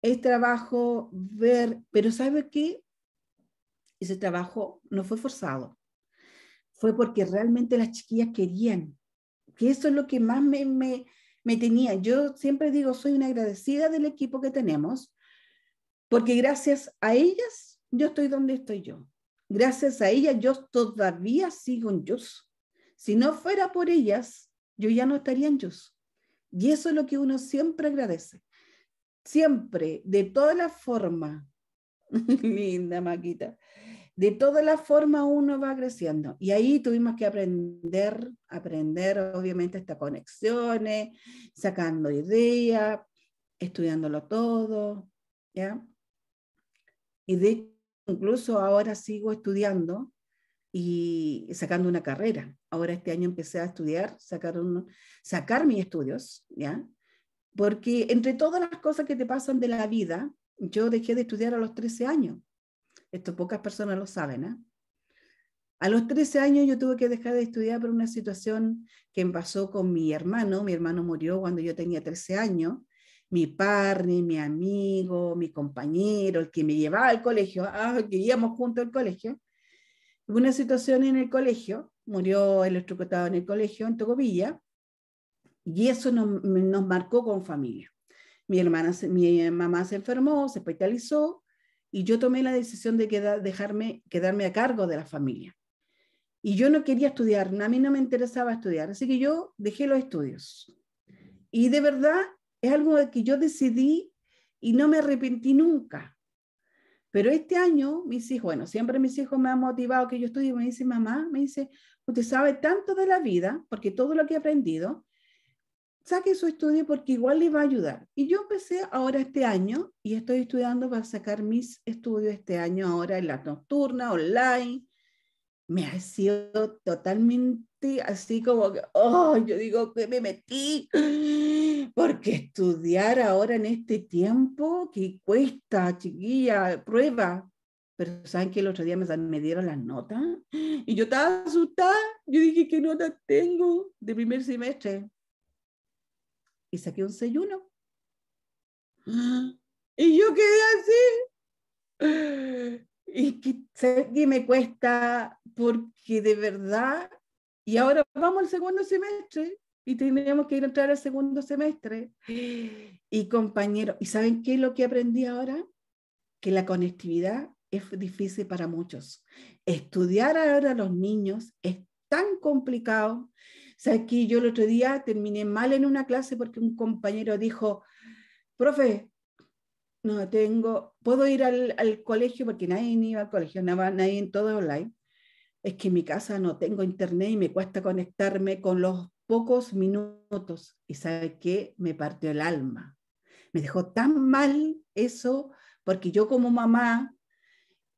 es trabajo ver, pero ¿sabe qué? Ese trabajo no fue forzado, fue porque realmente las chiquillas querían, que eso es lo que más me, tenía. Yo siempre digo, soy una agradecida del equipo que tenemos, porque gracias a ellas yo estoy donde estoy yo. Gracias a ellas yo todavía sigo en yo. Si no fuera por ellas, yo ya no estaría en Yus. Y eso es lo que uno siempre agradece. Siempre, de toda la formas. Linda Maquita. De toda la formas uno va creciendo. Y ahí tuvimos que aprender, aprender obviamente estas conexiones, sacando ideas, estudiándolo todo. ¿ya? Y de incluso ahora sigo estudiando y sacando una carrera. Ahora este año empecé a estudiar, sacar, un, sacar mis estudios, ¿ya? Porque entre todas las cosas que te pasan de la vida, yo dejé de estudiar a los 13 años. Esto pocas personas lo saben, ¿eh? A los 13 años yo tuve que dejar de estudiar por una situación que me pasó con mi hermano. Mi hermano murió cuando yo tenía 13 años. Mi partner, mi amigo, mi compañero, el que me llevaba al colegio, ah, que íbamos juntos al colegio, Hubo una situación en el colegio, murió el electrocutado en el colegio en Tocopilla, y eso nos, marcó con familia. Mi, hermana, mi mamá se enfermó, se hospitalizó, y yo tomé la decisión de quedarme a cargo de la familia. Y yo no quería estudiar, a mí no me interesaba estudiar, así que yo dejé los estudios. Y de verdad es algo que yo decidí y no me arrepentí nunca. Pero este año, mis hijos, bueno, siempre mis hijos me han motivado que yo estudie, me dice mamá, me dice, usted sabe tanto de la vida, porque todo lo que he aprendido, saque su estudio porque igual le va a ayudar. Y yo empecé ahora este año y estoy estudiando para sacar mis estudios este año ahora en la nocturna, online. Me ha sido totalmente así como que, oh, yo digo que me metí, porque estudiar ahora en este tiempo que cuesta, chiquilla, prueba. Pero ¿saben que el otro día me, dieron las notas? Y yo estaba asustada. Yo dije, ¿qué notas tengo de primer semestre? Y saqué un 6 Y yo quedé así. Y que, me cuesta? Porque de verdad y ahora vamos al segundo semestre y tendríamos que ir a entrar al segundo semestre. Y compañero ¿y saben qué es lo que aprendí ahora? Que la conectividad es difícil para muchos. Estudiar ahora a los niños es tan complicado. O sea, que yo el otro día terminé mal en una clase porque un compañero dijo, profe, no tengo, puedo ir al, al colegio porque nadie iba al colegio, nada, nadie en todo online. Es que en mi casa no tengo internet y me cuesta conectarme con los pocos minutos y sabe que me partió el alma. Me dejó tan mal eso porque yo como mamá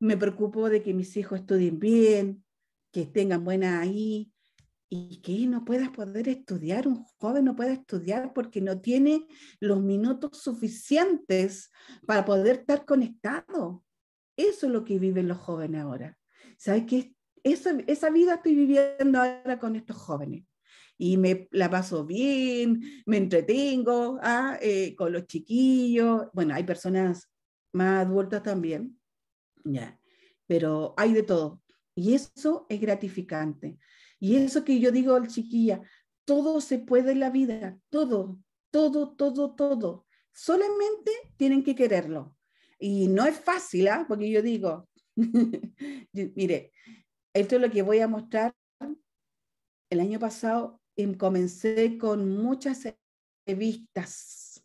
me preocupo de que mis hijos estudien bien, que tengan buena ahí y que no puedas poder estudiar, un joven no puede estudiar porque no tiene los minutos suficientes para poder estar conectado. Eso es lo que viven los jóvenes ahora. ¿Sabes qué? Esa, esa vida estoy viviendo ahora con estos jóvenes y me la paso bien, me entretengo ah, eh, con los chiquillos. Bueno, hay personas más adultas también, ya, pero hay de todo. Y eso es gratificante. Y eso que yo digo al chiquilla, todo se puede en la vida, todo, todo, todo, todo. Solamente tienen que quererlo. Y no es fácil, ¿ah? porque yo digo, mire, esto es lo que voy a mostrar. El año pasado comencé con muchas entrevistas.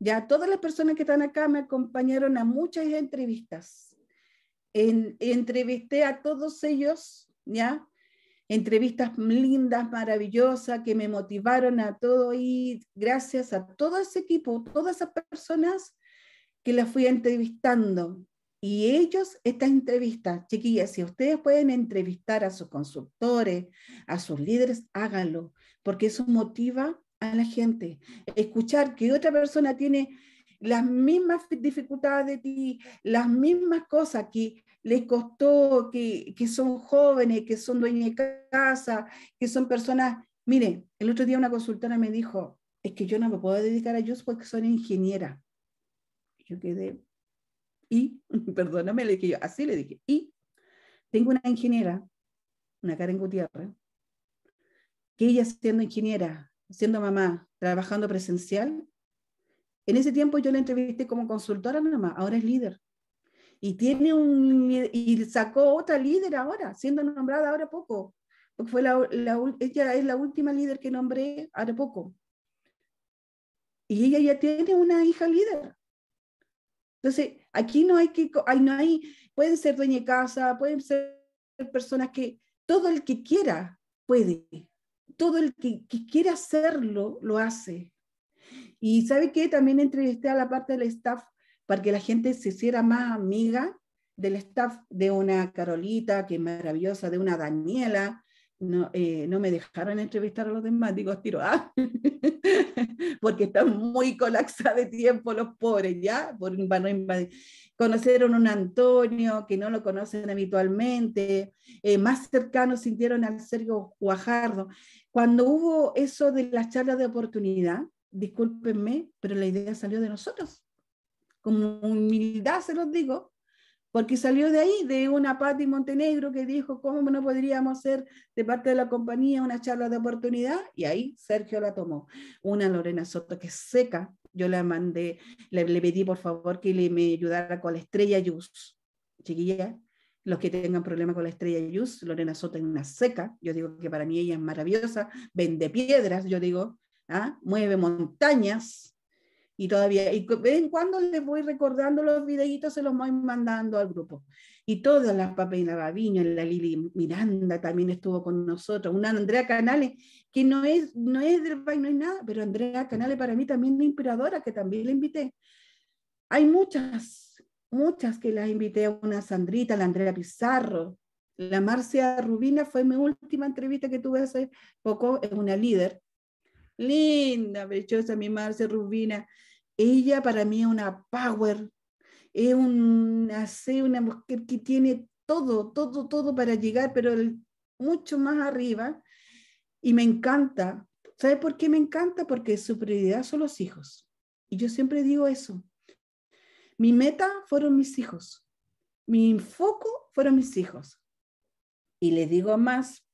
Ya todas las personas que están acá me acompañaron a muchas entrevistas. entrevisté a todos ellos, ¿ya? Entrevistas lindas, maravillosas, que me motivaron a todo y gracias a todo ese equipo, todas esas personas que las fui entrevistando. Y ellos, estas entrevistas, chiquillas, si ustedes pueden entrevistar a sus consultores, a sus líderes, háganlo, porque eso motiva a la gente. Escuchar que otra persona tiene las mismas dificultades de ti, las mismas cosas que les costó, que, que son jóvenes, que son dueños de casa, que son personas. Mire, el otro día una consultora me dijo, es que yo no me puedo dedicar a ellos porque soy ingeniera. Yo quedé, y, perdóname, le dije yo, así le dije, y tengo una ingeniera, una Karen Gutiérrez, que ella siendo ingeniera, siendo mamá, trabajando presencial, en ese tiempo yo la entrevisté como consultora mamá, ahora es líder. Y tiene un y sacó otra líder ahora, siendo nombrada ahora poco, porque fue ella es la última líder que nombré ahora poco. Y ella ya tiene una hija líder. Entonces, aquí no hay que, no hay, pueden ser dueña de casa, pueden ser personas que, todo el que quiera puede, todo el que, quiera hacerlo, lo hace. Y sabe que también entrevisté a la parte del staff para que la gente se hiciera más amiga del staff de una Carolita, que maravillosa, de una Daniela, eh, no, me dejaron entrevistar a los demás, digo, tiro, ah, porque están muy colapsados de tiempo los pobres, ya, por a un Antonio que no lo conocen habitualmente, eh, más cercanos sintieron al Sergio Guajardo. Cuando hubo eso de las charlas de oportunidad, discúlpenme, pero la idea salió de nosotros. Con humildad se los digo, porque salió de ahí, de una de Montenegro que dijo, ¿cómo no podríamos hacer de parte de la compañía una charla de oportunidad? Y ahí Sergio la tomó. Una Lorena Soto que seca, yo la mandé, le, le pedí por favor que me ayudara con la estrella Yus, chiquilla, los que tengan problemas con la estrella Yus, Lorena Soto es una seca, yo digo que para mí ella es maravillosa, vende piedras, yo digo, ¿ah? mueve montañas, y todavía, y de vez en cuando les voy recordando los videitos, se los voy mandando al grupo. Y todas las Papeina Navaviño, la Lili Miranda también estuvo con nosotros, una Andrea Canales, que no es, no es del no es nada, pero Andrea Canales para mí también es inspiradora, que también la invité. Hay muchas, muchas que las invité, una Sandrita, la Andrea Pizarro, la Marcia Rubina fue mi última entrevista que tuve hace poco, es una líder linda, preciosa, mi Marce Rubina. Ella para mí es una power, es una, una mujer que tiene todo, todo, todo para llegar, pero mucho más arriba. Y me encanta. ¿Sabe por qué me encanta? Porque su prioridad son los hijos. Y yo siempre digo eso. Mi meta fueron mis hijos. Mi foco fueron mis hijos. Y les digo más.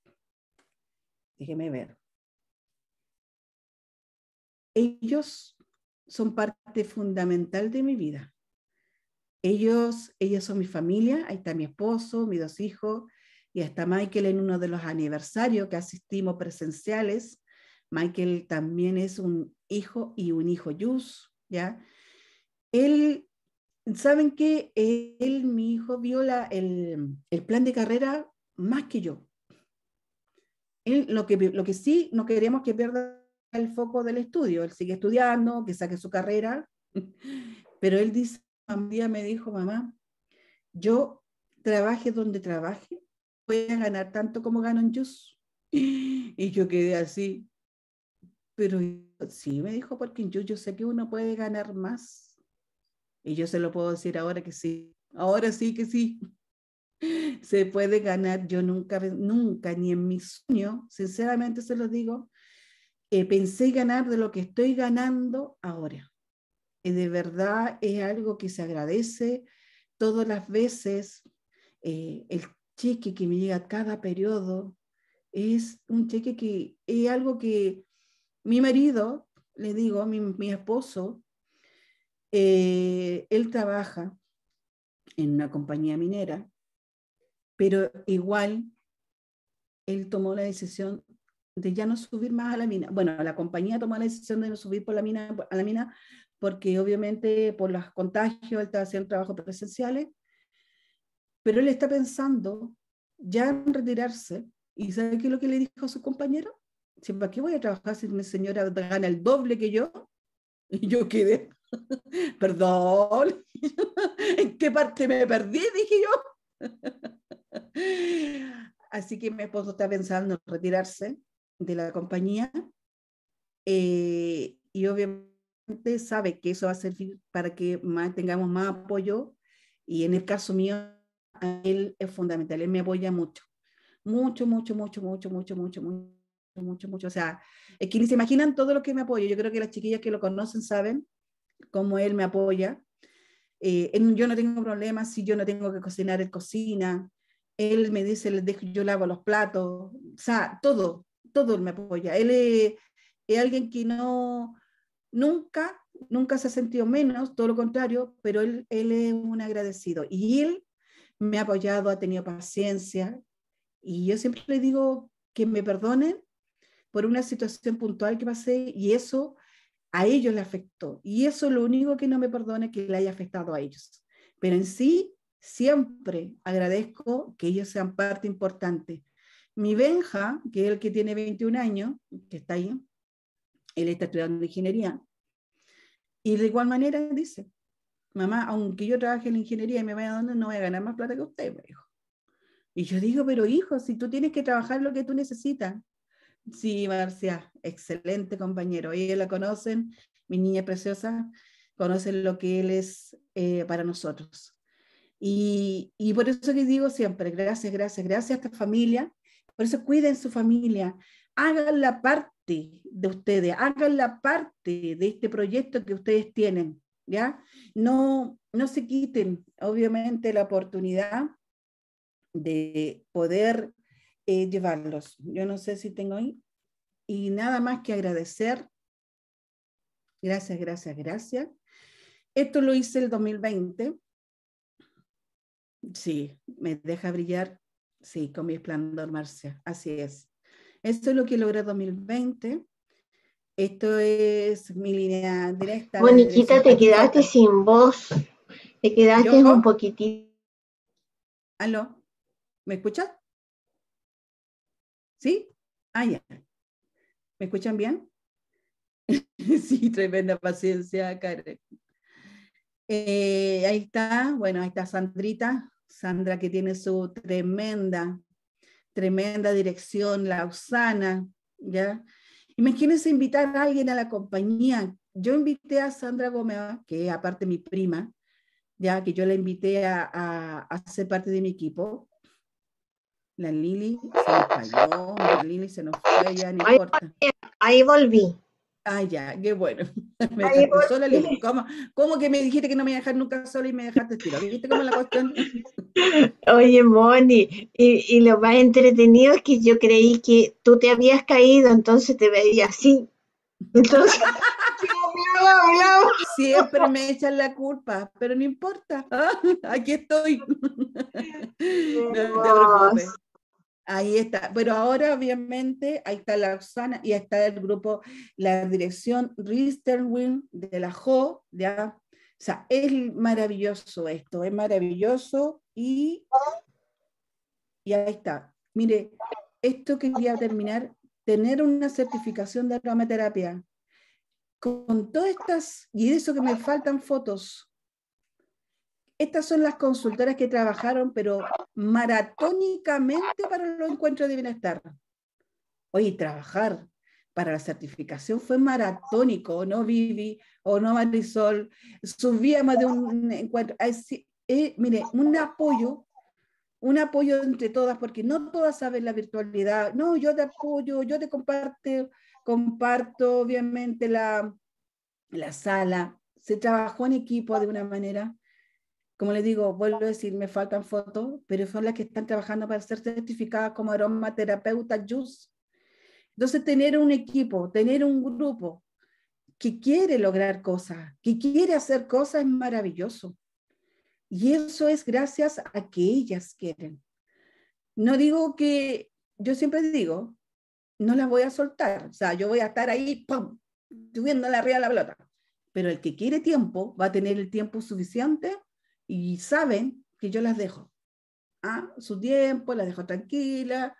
Déjeme ver ellos son parte fundamental de mi vida. Ellos, ellos son mi familia, ahí está mi esposo, mis dos hijos, y hasta Michael en uno de los aniversarios que asistimos presenciales. Michael también es un hijo y un hijo Yus, ¿ya? Él, ¿saben qué? Él, mi hijo, viola el, el plan de carrera más que yo. lo, que, lo que sí no queremos que pierda el foco del estudio. Él sigue estudiando, que saque su carrera, pero él dice, un día me dijo, mamá, yo trabaje donde trabaje, voy a ganar tanto como gano en Y yo quedé así, pero sí, me dijo, porque en yo sé que uno puede ganar más. Y yo se lo puedo decir ahora que sí, ahora sí que sí. Se puede ganar, yo nunca, nunca, ni en mi sueño, sinceramente se lo digo, eh, pensé ganar de lo que estoy ganando ahora. Eh, de verdad es algo que se agradece todas las veces. Eh, el cheque que me llega cada periodo es un cheque que es algo que mi marido, le digo, mi, mi esposo, eh, él trabaja en una compañía minera, pero igual él tomó la decisión de ya no subir más a la mina. Bueno, la compañía tomó la decisión de no subir por la mina, a la mina porque obviamente por los contagios él estaba haciendo trabajos presenciales, pero él está pensando ya en retirarse. ¿Y sabe qué es lo que le dijo a su compañero? Si, ¿Para qué voy a trabajar si mi señora gana el doble que yo? Y yo quedé, perdón, ¿en qué parte me perdí? Dije yo. Así que mi esposo está pensando en retirarse de la compañía y obviamente sabe que eso va a servir para que tengamos más apoyo y en el caso mío, él es fundamental, él me apoya mucho, mucho, mucho, mucho, mucho, mucho, mucho, mucho, mucho, mucho. O sea, es que ni se imaginan todo lo que me apoya. Yo creo que las chiquillas que lo conocen saben cómo él me apoya. yo no tengo problemas si yo no tengo que cocinar, él cocina. Él me dice, yo lavo los platos, o sea, todo, todo me apoya. Él es, alguien que no, nunca, nunca se ha sentido menos, todo lo contrario, pero él, él es un agradecido. Y él me ha apoyado, ha tenido paciencia. Y yo siempre le digo que me perdone por una situación puntual que pasé y eso a ellos le afectó. Y eso es lo único que no me perdone que le haya afectado a ellos. Pero en sí, siempre agradezco que ellos sean parte importante, mi Benja, que es el que tiene 21 años, que está ahí, él está estudiando ingeniería. Y de igual manera dice, mamá, aunque yo trabaje en la ingeniería y me vaya a donde, no voy a ganar más plata que usted, me dijo. Y yo digo, pero hijo, si tú tienes que trabajar lo que tú necesitas. Sí, Marcia, excelente compañero. él la conocen, mi niña preciosa, conocen lo que él es eh, para nosotros. Y, y, por eso que digo siempre, gracias, gracias, gracias a esta familia, por eso cuiden su familia, hagan la parte de ustedes, hagan la parte de este proyecto que ustedes tienen, ¿ya? No, no se quiten, obviamente, la oportunidad de poder eh, llevarlos. Yo no sé si tengo ahí. Y nada más que agradecer. Gracias, gracias, gracias. Esto lo hice el 2020. Sí, me deja brillar Sí, con mi esplendor, Marcia, así es. Esto es lo que logré 2020. Esto es mi línea directa. Boniquita, te quedaste sin voz. Te quedaste un poquitito. ¿Aló? ¿Me escuchas? ¿Sí? Ah, ya. ¿Me escuchan bien? sí, tremenda paciencia, Karen. Eh, ahí está, bueno, ahí está Sandrita, Sandra que tiene su tremenda, tremenda dirección, Lausana, ¿ya? Imagínense invitar a alguien a la compañía. Yo invité a Sandra Gómez, que aparte mi prima, ya que yo la invité a, a, ser parte de mi equipo. La Lili se nos falló, la Lili se nos fue, ya no importa. Ahí volví. Ay, ah, ya, qué bueno. ¿cómo, que me dijiste que no me iba a dejar nunca sola y me dejaste tirada? ¿Viste cómo la cuestión? Oye, Moni, y, lo más entretenido es que yo creí que tú te habías caído, entonces te veía así. Entonces, Siempre me echan la culpa, pero no importa. Aquí estoy. no te preocupes. Ahí está. Pero ahora, obviamente, ahí está la y está el grupo, la dirección Risterwin de la JO. O sea, es maravilloso esto, es maravilloso y, y ahí está. Mire, esto quería terminar, tener una certificación de aromaterapia. Con todas estas, y eso que me faltan fotos, estas son las consultoras que trabajaron, pero maratónicamente para los encuentros de bienestar. Oye, trabajar para la certificación fue maratónico, no Vivi o no Marisol, subía más de un encuentro. Eh, mire, un apoyo, un apoyo entre todas, porque no todas saben la virtualidad. No, yo te apoyo, yo te comparto comparto obviamente la, la sala. Se trabajó en equipo de una manera como les digo, vuelvo a decir, me faltan fotos, pero son las que están trabajando para ser certificadas como aromaterapeuta JUS. Entonces, tener un equipo, tener un grupo que quiere lograr cosas, que quiere hacer cosas es maravilloso. Y eso es gracias a que ellas quieren. No digo que, yo siempre digo, no las voy a soltar. O sea, yo voy a estar ahí, ¡pum!, subiendo la ría de la blota, Pero el que quiere tiempo va a tener el tiempo suficiente y saben que yo las dejo a ah, su tiempo, las dejo tranquilas,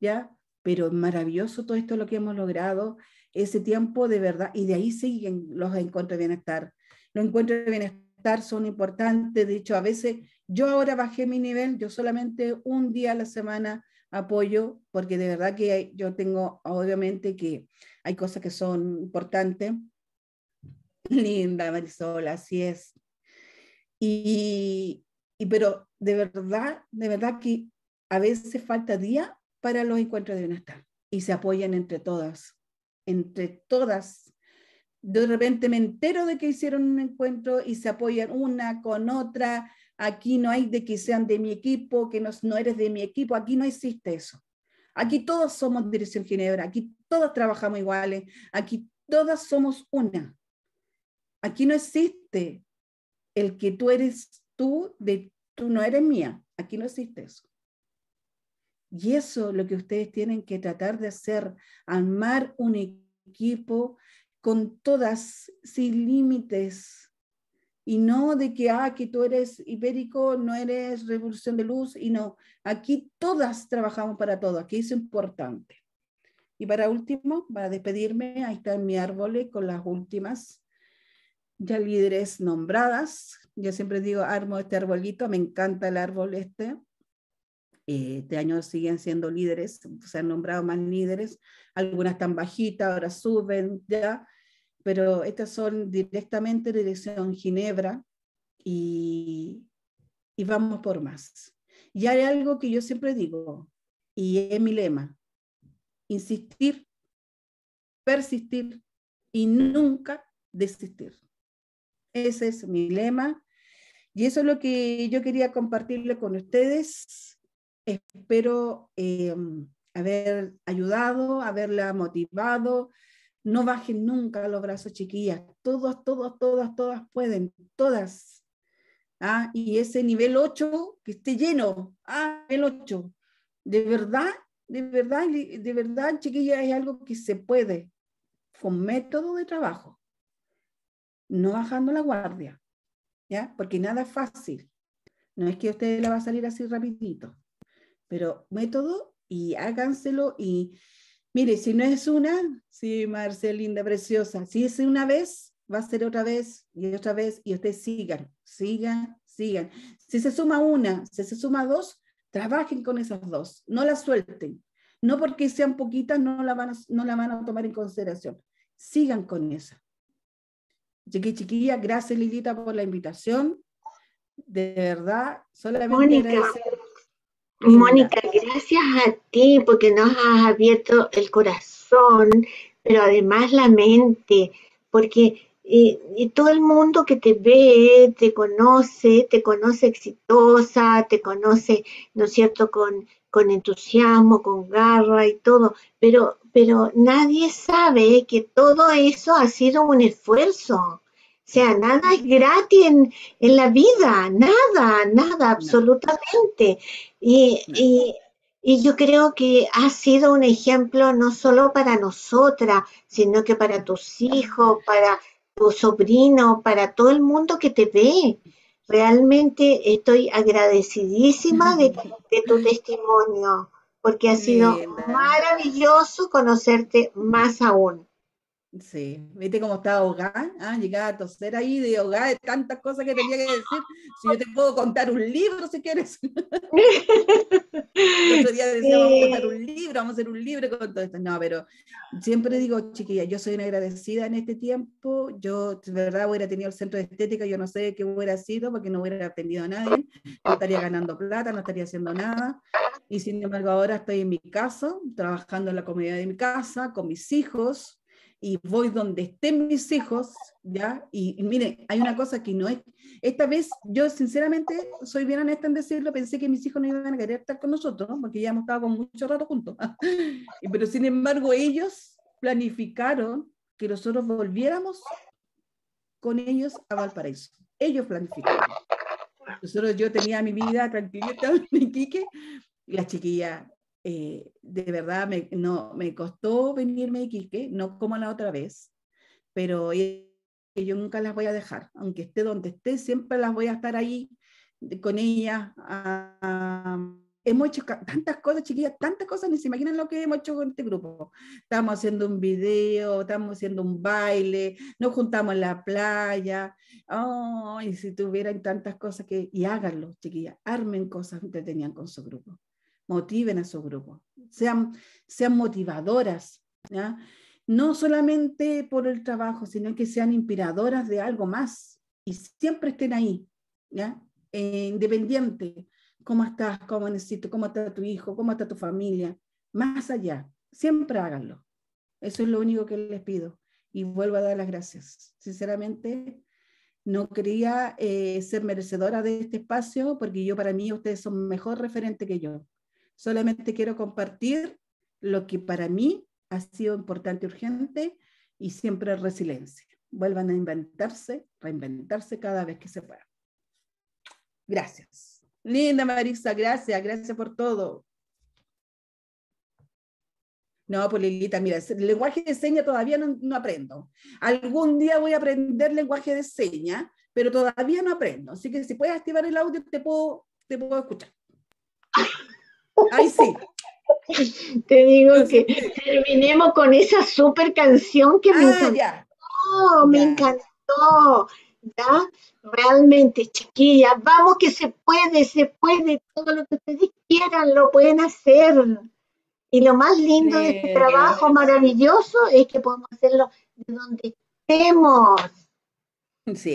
¿ya? Pero maravilloso todo esto lo que hemos logrado, ese tiempo de verdad, y de ahí siguen los encuentros de bienestar. Los encuentros de bienestar son importantes, de hecho, a veces yo ahora bajé mi nivel, yo solamente un día a la semana apoyo, porque de verdad que yo tengo, obviamente, que hay cosas que son importantes. Linda, Marisol, así es. Y, pero de verdad, de verdad que a veces falta día para los encuentros de bienestar y se apoyan entre todas, entre todas. De repente me entero de que hicieron un encuentro y se apoyan una con otra. Aquí no hay de que sean de mi equipo, que no, no eres de mi equipo. Aquí no existe eso. Aquí todos somos Dirección Ginebra, aquí todos trabajamos iguales, aquí todas somos una. Aquí no existe el que tú eres tú, de tú no eres mía. Aquí no existe eso. Y eso lo que ustedes tienen que tratar de hacer, armar un equipo con todas, sin límites. Y no de que, aquí ah, tú eres ibérico, no eres revolución de luz, y no. Aquí todas trabajamos para todo, aquí es importante. Y para último, para despedirme, ahí está mi árbol con las últimas ya líderes nombradas. Yo siempre digo, armo este arbolito, me encanta el árbol este. Eh, este año siguen siendo líderes, se han nombrado más líderes. Algunas están bajitas, ahora suben ya, pero estas son directamente de dirección Ginebra y, y vamos por más. Y hay algo que yo siempre digo, y es mi lema, insistir, persistir y nunca desistir. Ese es mi lema. Y eso es lo que yo quería compartirle con ustedes. Espero em, haber ayudado, haberla motivado. No bajen nunca los brazos, chiquillas. Todos, todos, todas, todas pueden, todas. Ah, y ese nivel 8 que esté lleno, ah, el 8. De verdad, de verdad, de verdad, chiquillas, es algo que se puede con método de trabajo no bajando la guardia, ¿ya? Porque nada es fácil. No es que a usted la va a salir así rapidito, pero método y háganselo y mire, si no es una, sí, Marcelinda preciosa, si es una vez, va a ser otra vez y otra vez y ustedes sigan, sigan, sigan. Si se suma una, si se suma dos, trabajen con esas dos, no las suelten. No porque sean poquitas, no la van a, no la van a tomar en consideración. Sigan con esa chiquilla, gracias Lilita por la invitación. De verdad, solamente agradecer. Mónica, gracias a ti porque nos has abierto el corazón, pero además la mente, porque eh, todo el mundo que te ve, te conoce, te conoce exitosa, te conoce, ¿no es cierto?, con con entusiasmo, con garra y todo, pero, pero nadie sabe que todo eso ha sido un esfuerzo. O sea, nada es gratis en, la vida, nada, nada, absolutamente. Y, y yo creo que ha sido un ejemplo no solo para nosotras, sino que para tus hijos, para tu sobrino, para todo el mundo que te ve. Realmente estoy agradecidísima de, tu testimonio, porque ha sido maravilloso conocerte más aún. Sí, viste cómo estaba ahogada, ah, llegaba a toser ahí de ahogada de tantas cosas que tenía que decir. Si yo te puedo contar un libro si quieres. otro día vamos a contar un libro, vamos a hacer un libro con todo esto. No, pero siempre digo, chiquilla, yo soy una agradecida en este tiempo. Yo, de verdad, hubiera tenido el centro de estética, yo no sé qué hubiera sido porque no hubiera atendido a nadie. No estaría ganando plata, no estaría haciendo nada. Y sin embargo, ahora estoy en mi casa, trabajando en la comunidad de mi casa, con mis hijos y voy donde estén mis hijos, ¿ya? Y, miren, hay una cosa que no es, esta vez yo sinceramente soy bien honesta en decirlo, pensé que mis hijos no iban a querer estar con nosotros, porque ya hemos estado con mucho rato juntos, pero sin embargo ellos planificaron que nosotros volviéramos con ellos a Valparaíso. Ellos planificaron. Nosotros, yo tenía mi vida tranquilita mi Iquique, y la chiquilla eh, de verdad me, no, me costó venirme a Quique no como la otra vez, pero yo nunca las voy a dejar, aunque esté donde esté, siempre las voy a estar ahí con ellas. Ah, hemos hecho tantas cosas, chiquillas, tantas cosas, ni se imaginan lo que hemos hecho con este grupo. Estamos haciendo un video, estamos haciendo un baile, nos juntamos en la playa. y si tuvieran tantas cosas que... Y háganlo, chiquillas, armen cosas que tenían con su grupo motiven a su grupo, sean, sean motivadoras, no solamente por el trabajo, sino que sean inspiradoras de algo más y siempre estén ahí, ¿ya? Eh, independiente, cómo estás, cómo necesito, cómo está tu hijo, cómo está tu familia, más allá, siempre háganlo. Eso es lo único que les pido y vuelvo a dar las gracias. Sinceramente, no quería eh, ser merecedora de este espacio porque yo para mí ustedes son mejor referente que yo. Solamente quiero compartir lo que para mí ha sido importante, urgente y siempre resiliencia. Vuelvan a inventarse, reinventarse cada vez que se puedan. Gracias. Linda Marisa, gracias, gracias por todo. No, Polilita, pues, Lilita, mira, el lenguaje de señas todavía no, aprendo. Algún día voy a aprender lenguaje de señas, pero todavía no aprendo. Así que si puedes activar el audio, te puedo, te puedo escuchar. Te digo pues que terminemos con esa super canción que me ah, encantó. Me encantó. ¿Ya? Realmente, chiquilla, vamos que se puede, se puede. Todo lo que ustedes quieran lo pueden hacer. Y lo más lindo de este trabajo maravilloso es que podemos hacerlo de donde estemos. Sí.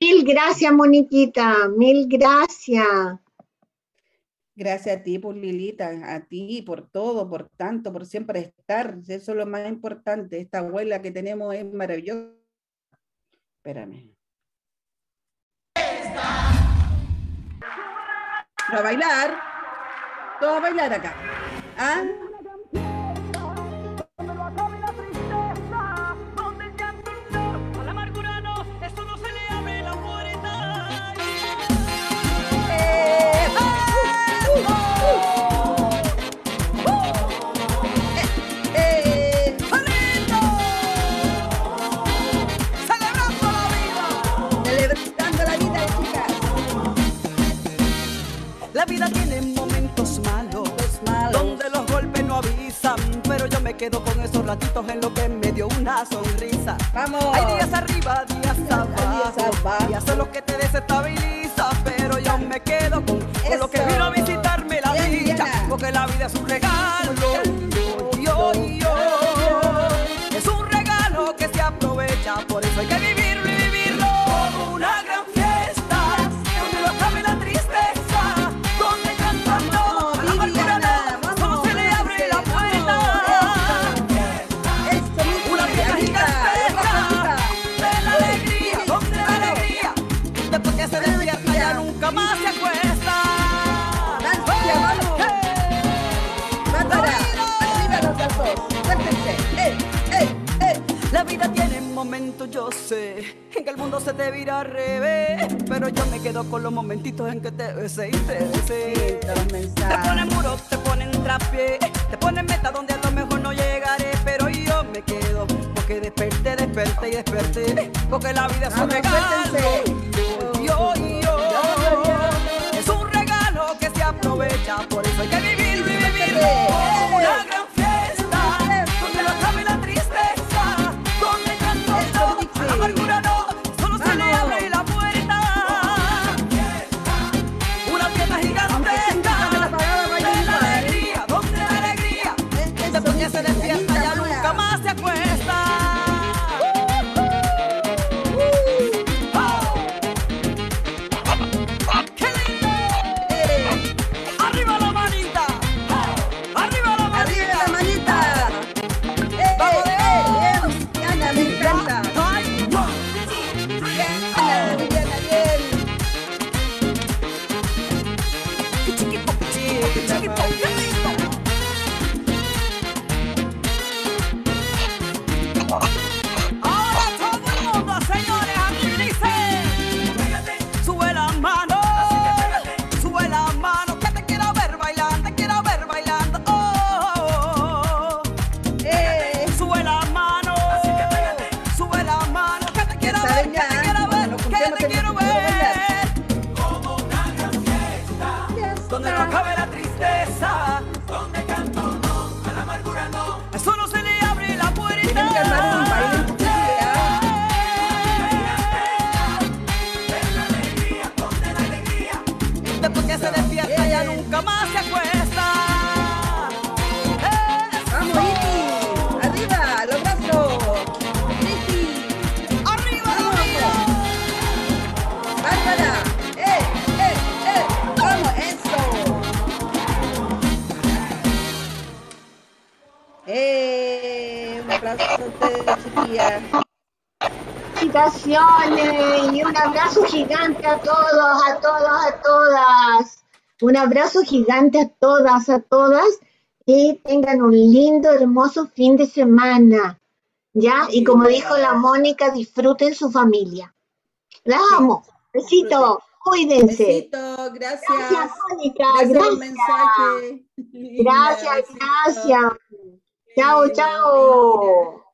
mil gracias, Moniquita. Mil gracias. Gracias a ti por pues, a ti por todo, por tanto, por siempre estar. Eso es lo más importante. Esta abuela que tenemos es maravillosa. Espérame. Pero a bailar. Todo a bailar acá. ¿Ah? a todos, a todas, a todas. Un abrazo gigante a todas, a todas. Y tengan un lindo, hermoso fin de semana. ¿Ya? Y como dijo la Mónica, disfruten su familia. Las amo. Besito. Cuídense. Besito. Gracias. Gracias, Mónica. Gracias. gracias. gracias. Chao, chao.